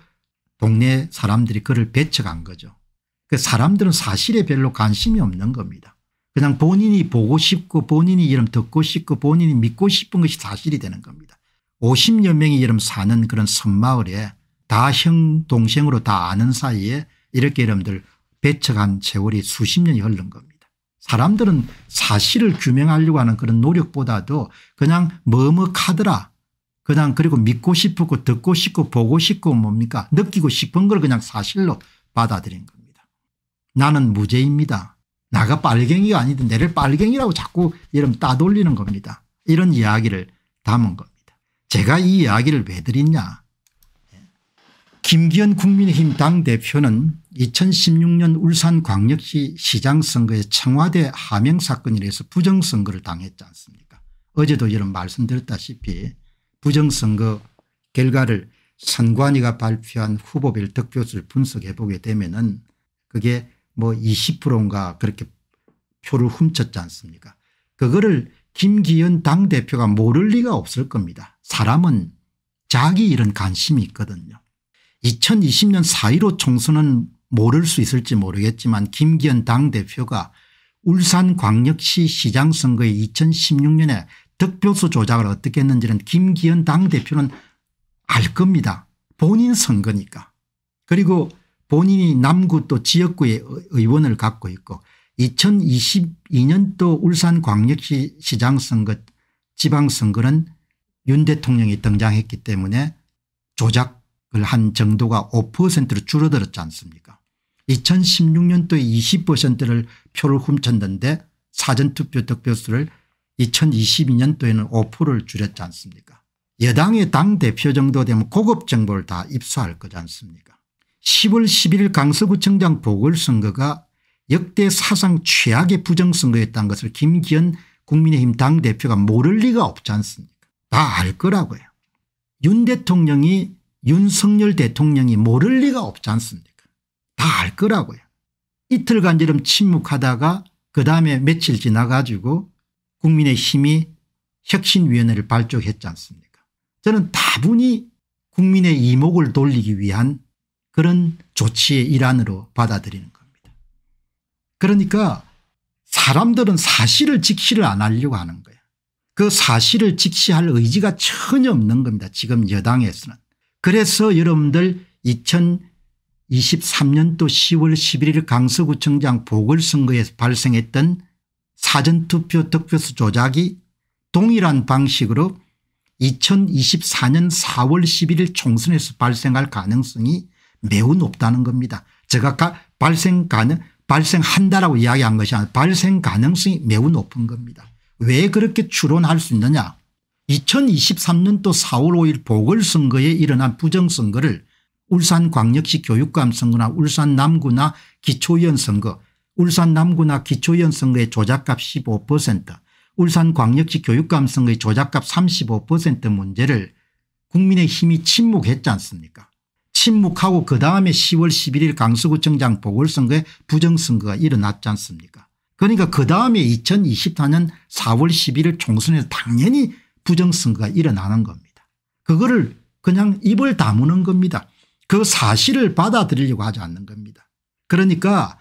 동네 사람들이 그를 배척한 거죠. 그 사람들은 사실에 별로 관심이 없는 겁니다. 그냥 본인이 보고 싶고 본인이 이름 듣고 싶고 본인이 믿고 싶은 것이 사실이 되는 겁니다. 50여 명이 이름 사는 그런 섬마을에 다 형 동생으로 다 아는 사이에 이렇게 이름들 배척한 세월이 수십 년이 흐른 겁니다. 사람들은 사실을 규명하려고 하는 그런 노력보다도 그냥 머뭇하더라 그냥 그리고 믿고 싶고 듣고 싶고 보고 싶고 뭡니까 느끼고 싶은 걸 그냥 사실로 받아들인 겁니다. 나는 무죄입니다. 나가 빨갱이가 아니든 내를 빨갱이라고 자꾸 이름 따돌리는 겁니다. 이런 이야기를 담은 겁니다. 제가 이 이야기를 왜 드리냐 김기현 국민의힘 당대표는 2016년 울산광역시 시장 선거에 청와대 하명 사건이라서 부정선거를 당했지 않습니까 어제도 여러분 말씀드렸다시피 부정선거 결과를 선관위가 발표한 후보별 득표수를 분석해 보게 되면 은 그게 뭐 20%인가 그렇게 표를 훔쳤지 않습니까 그거를 김기현 당대표가 모를 리가 없을 겁니다. 사람은 자기 일은 관심이 있거든요. 2020년 4.15 총선은 모를 수 있을지 모르겠지만 김기현 당대표가 울산광역시 시장 선거에 2016년에 득표수 조작을 어떻게 했는지는 김기현 당대표는 알 겁니다. 본인 선거니까. 그리고 본인이 남구 또 지역구의 의원을 갖고 있고 2022년도 울산 광역시 시장 선거 지방선거는 윤 대통령이 등장했기 때문에 조작을 한 정도가 5%로 줄어들었지 않습니까 2016년도에 20%를 표를 훔쳤는데 사전투표 득표수를 2022년도에는 5%를 줄였지 않습니까 여당의 당대표 정도 되면 고급 정보를 다 입수할 거지 않습니까 10월 11일 강서구청장 보궐선거가 역대 사상 최악의 부정선거였다는 것을 김기현 국민의힘 당대표가 모를 리가 없지 않습니까 다 알 거라고요. 윤 대통령이 윤석열 대통령이 모를 리가 없지 않습니까 다 알 거라고요. 이틀간지름 침묵하다가 그다음에 며칠 지나가지고 국민의힘이 혁신위원회를 발족했지 않습니까 저는 다분히 국민의 이목을 돌리기 위한 그런 조치의 일환으로 받아들이는 겁니다. 그러니까 사람들은 사실을 직시를 안 하려고 하는 거예요. 그 사실을 직시할 의지가 전혀 없는 겁니다. 지금 여당에서는. 그래서 여러분들 2023년도 10월 11일 강서구청장 보궐선거에서 발생했던 사전투표 득표수 조작이 동일한 방식으로 2024년 4월 11일 총선에서 발생할 가능성이 매우 높다는 겁니다. 제가 발생 가능 발생한다라고 이야기한 것이 아니라 발생 가능성이 매우 높은 겁니다. 왜 그렇게 추론할 수 있느냐 2023년도 4월 5일 보궐선거에 일어난 부정선거를 울산광역시 교육감 선거나 울산 남구나 기초위원 선거 울산 남구나 기초연 선의 조작값 15% 울산광역시 교육감 선거의 조작값 35% 문제를 국민의힘이 침묵했지 않습니까 침묵하고 그 다음에 10월 11일 강서구청장 보궐선거에 부정선거가 일어났지 않습니까 그러니까 그 다음에 2024년 4월 11일 총선에서 당연히 부정선거가 일어나는 겁니다. 그거를 그냥 입을 다무는 겁니다. 그 사실을 받아들이려고 하지 않는 겁니다. 그러니까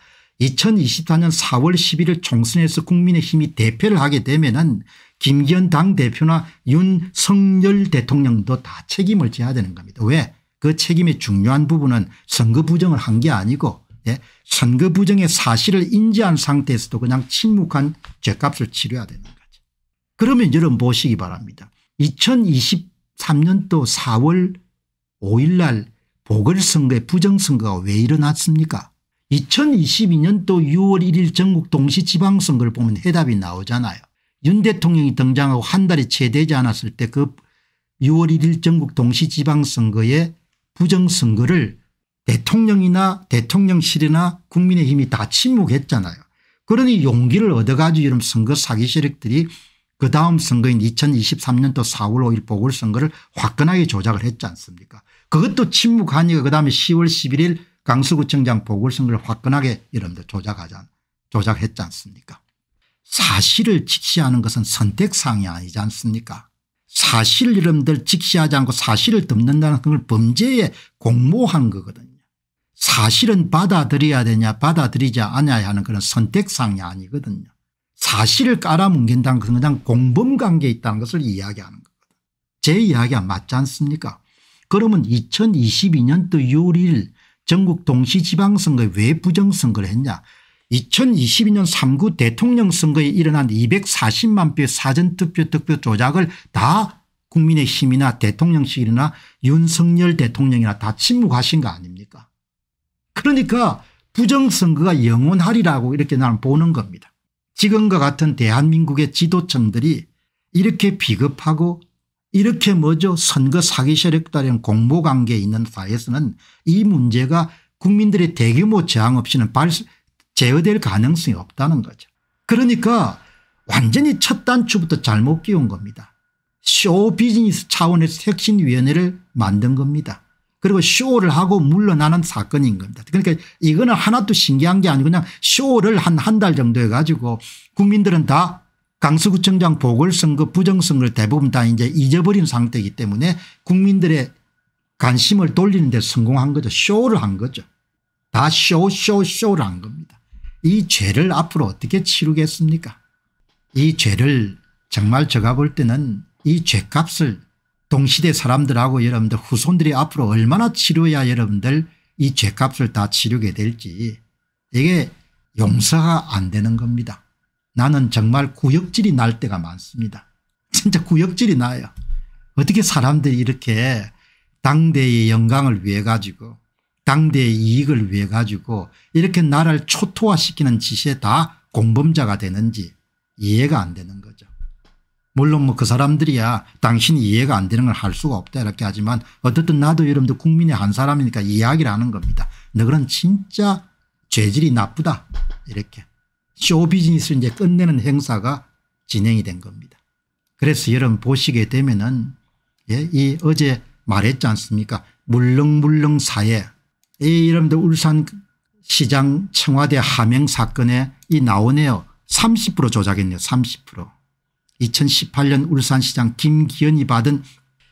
2024년 4월 11일 총선에서 국민의힘이 대표를 하게 되면 은 김기현 당대표나 윤석열 대통령도 다 책임을 져야 되는 겁니다. 왜? 그 책임의 중요한 부분은 선거 부정을 한 게 아니고 예? 선거 부정의 사실을 인지한 상태에서도 그냥 침묵한 죄값을 치러야 되는 거죠. 그러면 여러분 보시기 바랍니다. 2023년도 4월 5일 날 보궐선거의 부정선거가 왜 일어났습니까 2022년도 6월 1일 전국 동시지방선거를 보면 해답이 나오잖아요. 윤 대통령이 등장하고 한 달이 채 되지 않았을 때 그 6월 1일 전국 동시지방선거의 부정선거를 대통령이나 대통령실이나 국민의힘이 다 침묵했잖아요. 그러니 용기를 얻어가지고 이런 선거 사기 세력들이 그 다음 선거인 2023년도 4월 5일 보궐선거를 화끈하게 조작을 했지 않습니까 그것도 침묵하니까 그 다음에 10월 11일 강서구청장 보궐선거를 화끈하게 여러분들 조작하자 조작했지 않습니까 사실을 직시하는 것은 선택사항이 아니지 않습니까 사실 을 여러분들 직시하지 않고 사실을 덮는다는 걸 범죄에 공모한 거거든요 사실은 받아들여야 되냐 받아들이지 않아야 하는 그런 선택사항이 아니거든요 사실을 깔아뭉갠다는 것은 그냥 공범관계에 있다는 것을 이야기하는 거거든요 제 이야기가 맞지 않습니까 그러면 2022년도 6월 1일 전국 동시지방선거에 왜 부정선거를 했냐 2022년 3구 대통령 선거에 일어난 240만 표의 사전투표 득표 조작을 다 국민의힘이나 대통령실이나 윤석열 대통령이나 다 침묵하신 거 아닙니까 그러니까 부정선거가 영원하리라고 이렇게 나는 보는 겁니다. 지금과 같은 대한민국의 지도층들이 이렇게 비겁하고 이렇게 뭐죠 선거 사기 세력들의 공모관계에 있는 사회에서는 이 문제가 국민들의 대규모 저항 없이는 발 제어될 가능성이 없다는 거죠. 그러니까 완전히 첫 단추부터 잘못 끼운 겁니다. 쇼 비즈니스 차원에서 혁신위원회를 만든 겁니다. 그리고 쇼를 하고 물러나는 사건인 겁니다. 그러니까 이거는 하나도 신기한 게 아니고 그냥 쇼를 한 한 달 정도 해가지고 국민들은 다 강서구청장 보궐선거 부정선거를 대부분 다 이제 잊어버린 상태이기 때문에 국민들의 관심을 돌리는 데 성공한 거죠. 쇼를 한 거죠. 다 쇼, 쇼, 쇼를 한 겁니다. 이 죄를 앞으로 어떻게 치르겠습니까? 이 죄를 정말 제가 볼 때는 이 죄값을 동시대 사람들하고 여러분들 후손들이 앞으로 얼마나 치료해야 여러분들 이 죄값을 다 치르게 될지 이게 용서가 안 되는 겁니다. 나는 정말 구역질이 날 때가 많습니다. 진짜 구역질이 나요. 어떻게 사람들이 이렇게 당대의 영광을 위해 가지고 당대의 이익을 위해 가지고 이렇게 나라를 초토화시키는 짓에 다 공범자가 되는지 이해가 안 되는 거죠. 물론 뭐 그 사람들이야 당신이 이해가 안 되는 걸 할 수가 없다 이렇게 하지만 어쨌든 나도 여러분도 국민의 한 사람이니까 이야기를 하는 겁니다. 너그런 진짜 죄질이 나쁘다 이렇게. 쇼 비즈니스를 이제 끝내는 행사가 진행이 된 겁니다. 그래서 여러분 보시게 되면은 예, 이 어제 말했지 않습니까 물렁물렁 사회 이 여러분들 울산 시장 청와대 하명 사건에 이 나오네요. 30% 조작했네요. 30%. 2018년 울산시장 김기현이 받은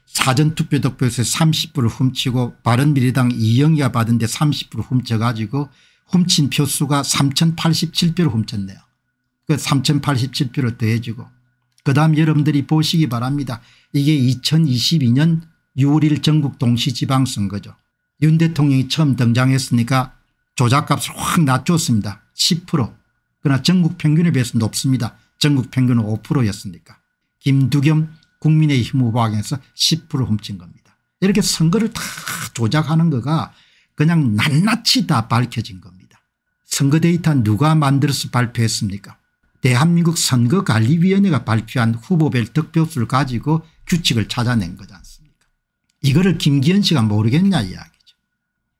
사전투표 득표에서 30%를 훔치고 바른미래당 이영희가 받은 데 30% 훔쳐가지고 훔친 표수가 3087표를 훔쳤네요. 그 3087표를 더해주고 그 다음 여러분들이 보시기 바랍니다. 이게 2022년 6월 1일 전국 동시지방선거죠. 윤 대통령이 처음 등장했으니까 조작값을 확 낮췄습니다. 10% 그러나 전국 평균에 비해서 높습니다. 전국 평균은 5%였으니까. 김두겸 국민의힘 후보에서 10% 훔친 겁니다. 이렇게 선거를 다 조작하는 거가 그냥 낱낱이 다 밝혀진 겁니다. 선거 데이터 누가 만들어서 발표했습니까 대한민국 선거관리위원회가 발표한 후보별 득표수를 가지고 규칙을 찾아낸 거지 않습니까 이거를 김기현 씨가 모르겠냐 이야기죠.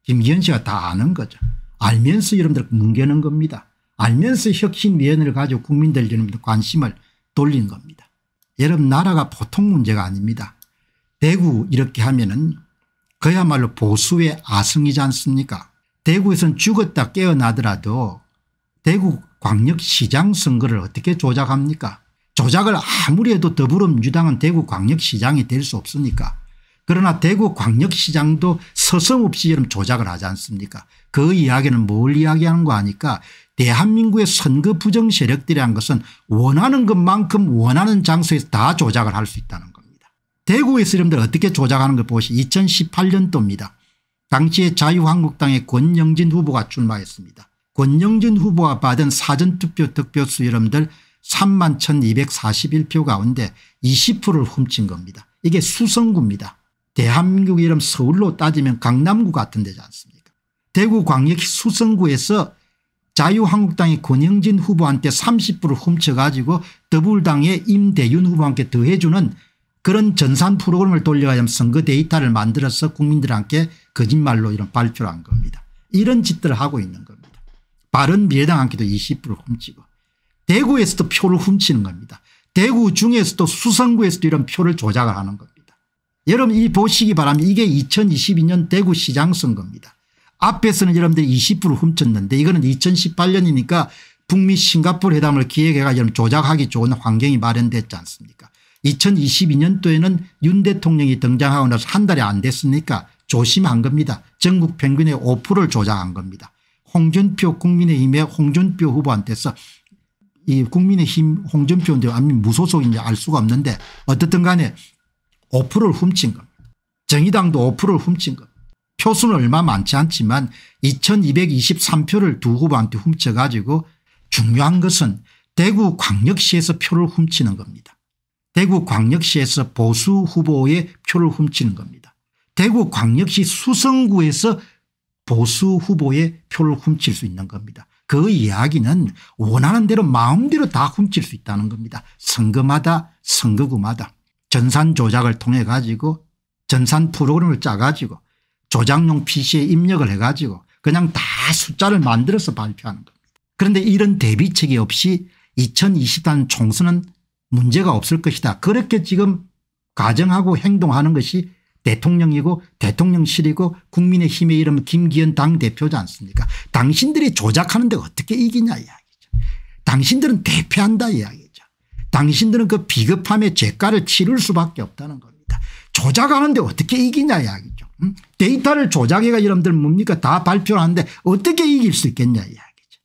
김기현 씨가 다 아는 거죠. 알면서 여러분들 뭉개는 겁니다. 알면서 혁신위원회를 가지고 국민들 여러분들 관심을 돌린 겁니다. 여러분 나라가 보통 문제가 아닙니다. 대구 이렇게 하면은 그야말로 보수의 아승이지 않습니까 대구에서는 죽었다 깨어나더라도 대구 광역시장 선거를 어떻게 조작합니까 조작을 아무리 해도 더불어민주당은 대구 광역시장이 될 수 없으니까 그러나 대구 광역시장도 서슴없이 조작을 하지 않습니까 그 이야기는 뭘 이야기하는 거 아니까 대한민국의 선거 부정 세력들이란 것은 원하는 것만큼 원하는 장소에서 다 조작을 할 수 있다는 겁니다. 대구에서 여러분들 어떻게 조작하는 걸 보시 2018년도입니다. 당시에 자유한국당의 권영진 후보가 출마했습니다. 권영진 후보가 받은 사전투표 득표수 여러분들 3만 1241표 가운데 20%를 훔친 겁니다. 이게 수성구입니다. 대한민국 이름 서울로 따지면 강남구 같은 데지 않습니까 대구 광역 수성구에서 자유한국당의 권영진 후보한테 30%를 훔쳐가지고 더불당의 임대윤 후보한테 더해주는 그런 전산 프로그램을 돌려가면 선거 데이터를 만들어서 국민들한테 거짓말로 이런 발표를 한 겁니다. 이런 짓들을 하고 있는 겁니다. 바른 미래당한테도 20% 훔치고 대구에서도 표를 훔치는 겁니다. 대구 중에서도 수성구에서도 이런 표를 조작을 하는 겁니다. 여러분 이 보시기 바랍니다. 이게 2022년 대구시장 선거입니다. 앞에서는 여러분들이 20% 훔쳤는데 이거는 2018년이니까 북미 싱가포르 회담을 기획해가 지고 조작하기 좋은 환경이 마련됐지 않습니까 2022년도에는 윤 대통령이 등장하고 나서 한 달이 안 됐으니까 조심한 겁니다. 전국 평균의 5%를 조작한 겁니다. 홍준표 국민의힘의 홍준표 후보한테서 이 국민의힘 홍준표인데 아니면 무소속인지 알 수가 없는데 어떻든 간에 5%를 훔친 겁니다. 정의당도 5%를 훔친 겁니다. 표수는 얼마 많지 않지만 2223표를 두 후보한테 훔쳐가지고 중요한 것은 대구 광역시에서 표를 훔치는 겁니다. 대구광역시에서 보수 후보의 표를 훔치는 겁니다. 대구광역시 수성구에서 보수 후보의 표를 훔칠 수 있는 겁니다. 그 이야기는 원하는 대로 마음대로 다 훔칠 수 있다는 겁니다. 선거마다 선거구마다 전산 조작을 통해 가지고 전산 프로그램을 짜 가지고 조작용 PC에 입력을 해 가지고 그냥 다 숫자를 만들어서 발표하는 겁니다. 그런데 이런 대비책이 없이 2020단 총선은 문제가 없을 것이다. 그렇게 지금 가정하고 행동하는 것이 대통령이고 대통령실이고 국민의힘의 이름 은 김기현 당대표지 않습니까 당신들이 조작하는데 어떻게 이기냐 이야기죠. 당신들은 대표한다 이야기죠. 당신들은 그 비겁함의 죄가를 치를 수밖에 없다는 겁니다. 조작하는데 어떻게 이기냐 이야기죠. 음? 데이터를 조작해가 여러분들 뭡니까 다 발표를 하는데 어떻게 이길 수 있겠냐 이야기죠.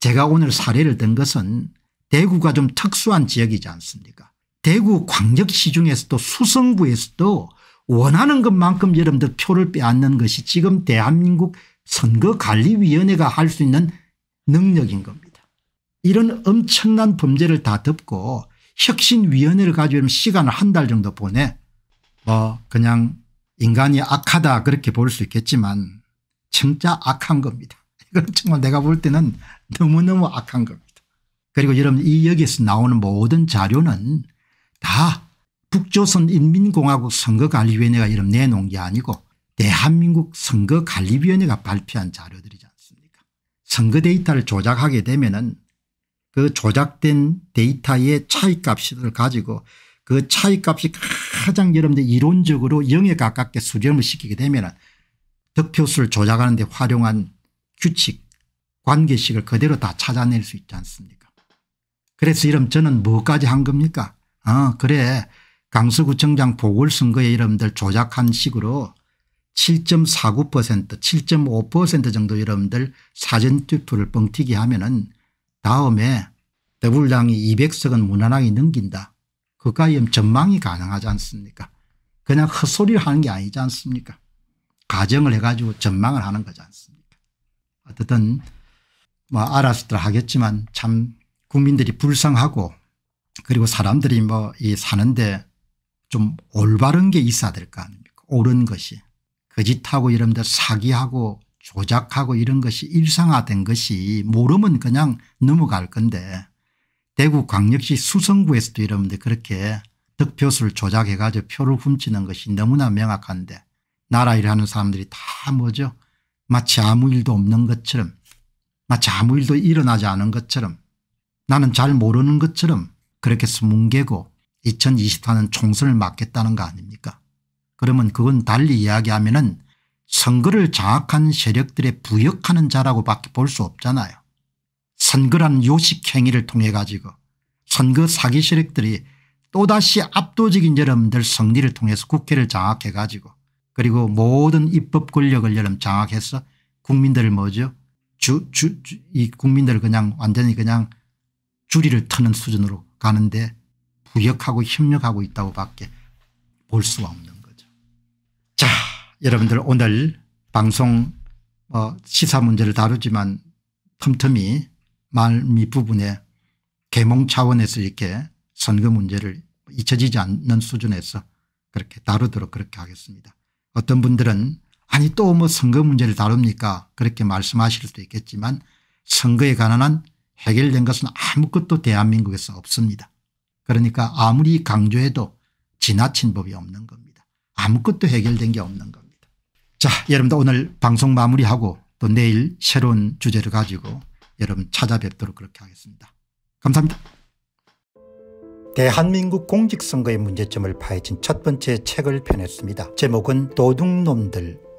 제가 오늘 사례를 든 것은 대구가 좀 특수한 지역이지 않습니까 대구 광역시중에서도 수성구에서도 원하는 것만큼 여러분들 표를 빼앗는 것이 지금 대한민국 선거관리위원회가 할 수 있는 능력인 겁니다. 이런 엄청난 범죄를 다 덮고 혁신위원회를 가지고 시간을 한 달 정도 보내 뭐 그냥 인간이 악하다 그렇게 볼 수 있겠지만 진짜 악한 겁니다. 이건 정말 내가 볼 때는 너무너무 악한 겁니다. 그리고 여러분 이 여기에서 나오는 모든 자료는 다 북조선 인민공화국 선거관리위원회가 이름 내놓은 게 아니고 대한민국 선거관리위원회가 발표한 자료들이지 않습니까 선거 데이터를 조작하게 되면 은그 조작된 데이터의 차이값을 가지고 그 차이값이 가장 여러분들 이론적으로 0에 가깝게 수렴을 시키게 되면 은 득표수를 조작하는 데 활용한 규칙 관계식을 그대로 다 찾아낼 수 있지 않습니까 그래서 이름 저는 뭐까지 한 겁니까 어 그래 강서구청장 보궐선거에 이름들 조작한 식으로 7.49% 7.5% 정도 여러분들 사전투표를 뻥튀기 하면 은 다음에 더불당이 200석은 무난하게 넘긴다. 그까지 전망이 가능하지 않습니까 그냥 헛소리를 하는 게 아니지 않습니까 가정을 해가지고 전망을 하는 거지 않습니까 어쨌든 뭐 알았을 때 하겠지만 참 국민들이 불쌍하고 그리고 사람들이 뭐 이 사는데 좀 올바른 게 있어야 될 거 아닙니까 옳은 것이 거짓하고 이런 데 사기하고 조작하고 이런 것이 일상화된 것이 모르면 그냥 넘어갈 건데 대구 광역시 수성구에서도 이러는데 그렇게 득표수를 조작해 가지고 표를 훔치는 것이 너무나 명확한데 나라 일하는 사람들이 다 뭐죠 마치 아무 일도 없는 것처럼 마치 아무 일도 일어나지 않은 것처럼 나는 잘 모르는 것처럼 그렇게 숨뭉개고 2024년 총선을 맡겠다는 거 아닙니까 그러면 그건 달리 이야기하면 은 선거를 장악한 세력들의 부역하는 자라고 밖에 볼 수 없잖아요. 선거란 요식 행위를 통해 가지고 선거 사기 세력들이 또다시 압도적인 여러분들 성리를 통해서 국회를 장악해 가지고 그리고 모든 입법 권력을 여러분 장악해서 국민들을 뭐죠 주, 주, 주, 이 국민들을 그냥 완전히 그냥 줄이를 트는 수준으로 가는데 부역하고 협력하고 있다고 밖에 볼 수가 없는 거죠. 자 여러분들 오늘 방송 어, 시사 문제를 다루지만 틈틈이 말미 부분에 계몽 차원에서 이렇게 선거 문제를 잊혀지지 않는 수준에서 그렇게 다루도록 그렇게 하겠습니다. 어떤 분들은 아니 또 뭐 선거 문제를 다룹니까 그렇게 말씀하실 수도 있겠지만 선거에 관한 한 해결된 것은 아무것도 대한민국에서 없습니다. 그러니까 아무리 강조해도 지나친 법이 없는 겁니다. 아무것도 해결된 게 없는 겁니다. 자여러분들 오늘 방송 마무리하고 또 내일 새로운 주제를 가지고 여러분 찾아뵙도록 그렇게 하겠습니다. 감사합니다. 대한민국 공직선거의 문제점을 파헤친 첫 번째 책을 펴냈습니다. 제목은 도둑놈들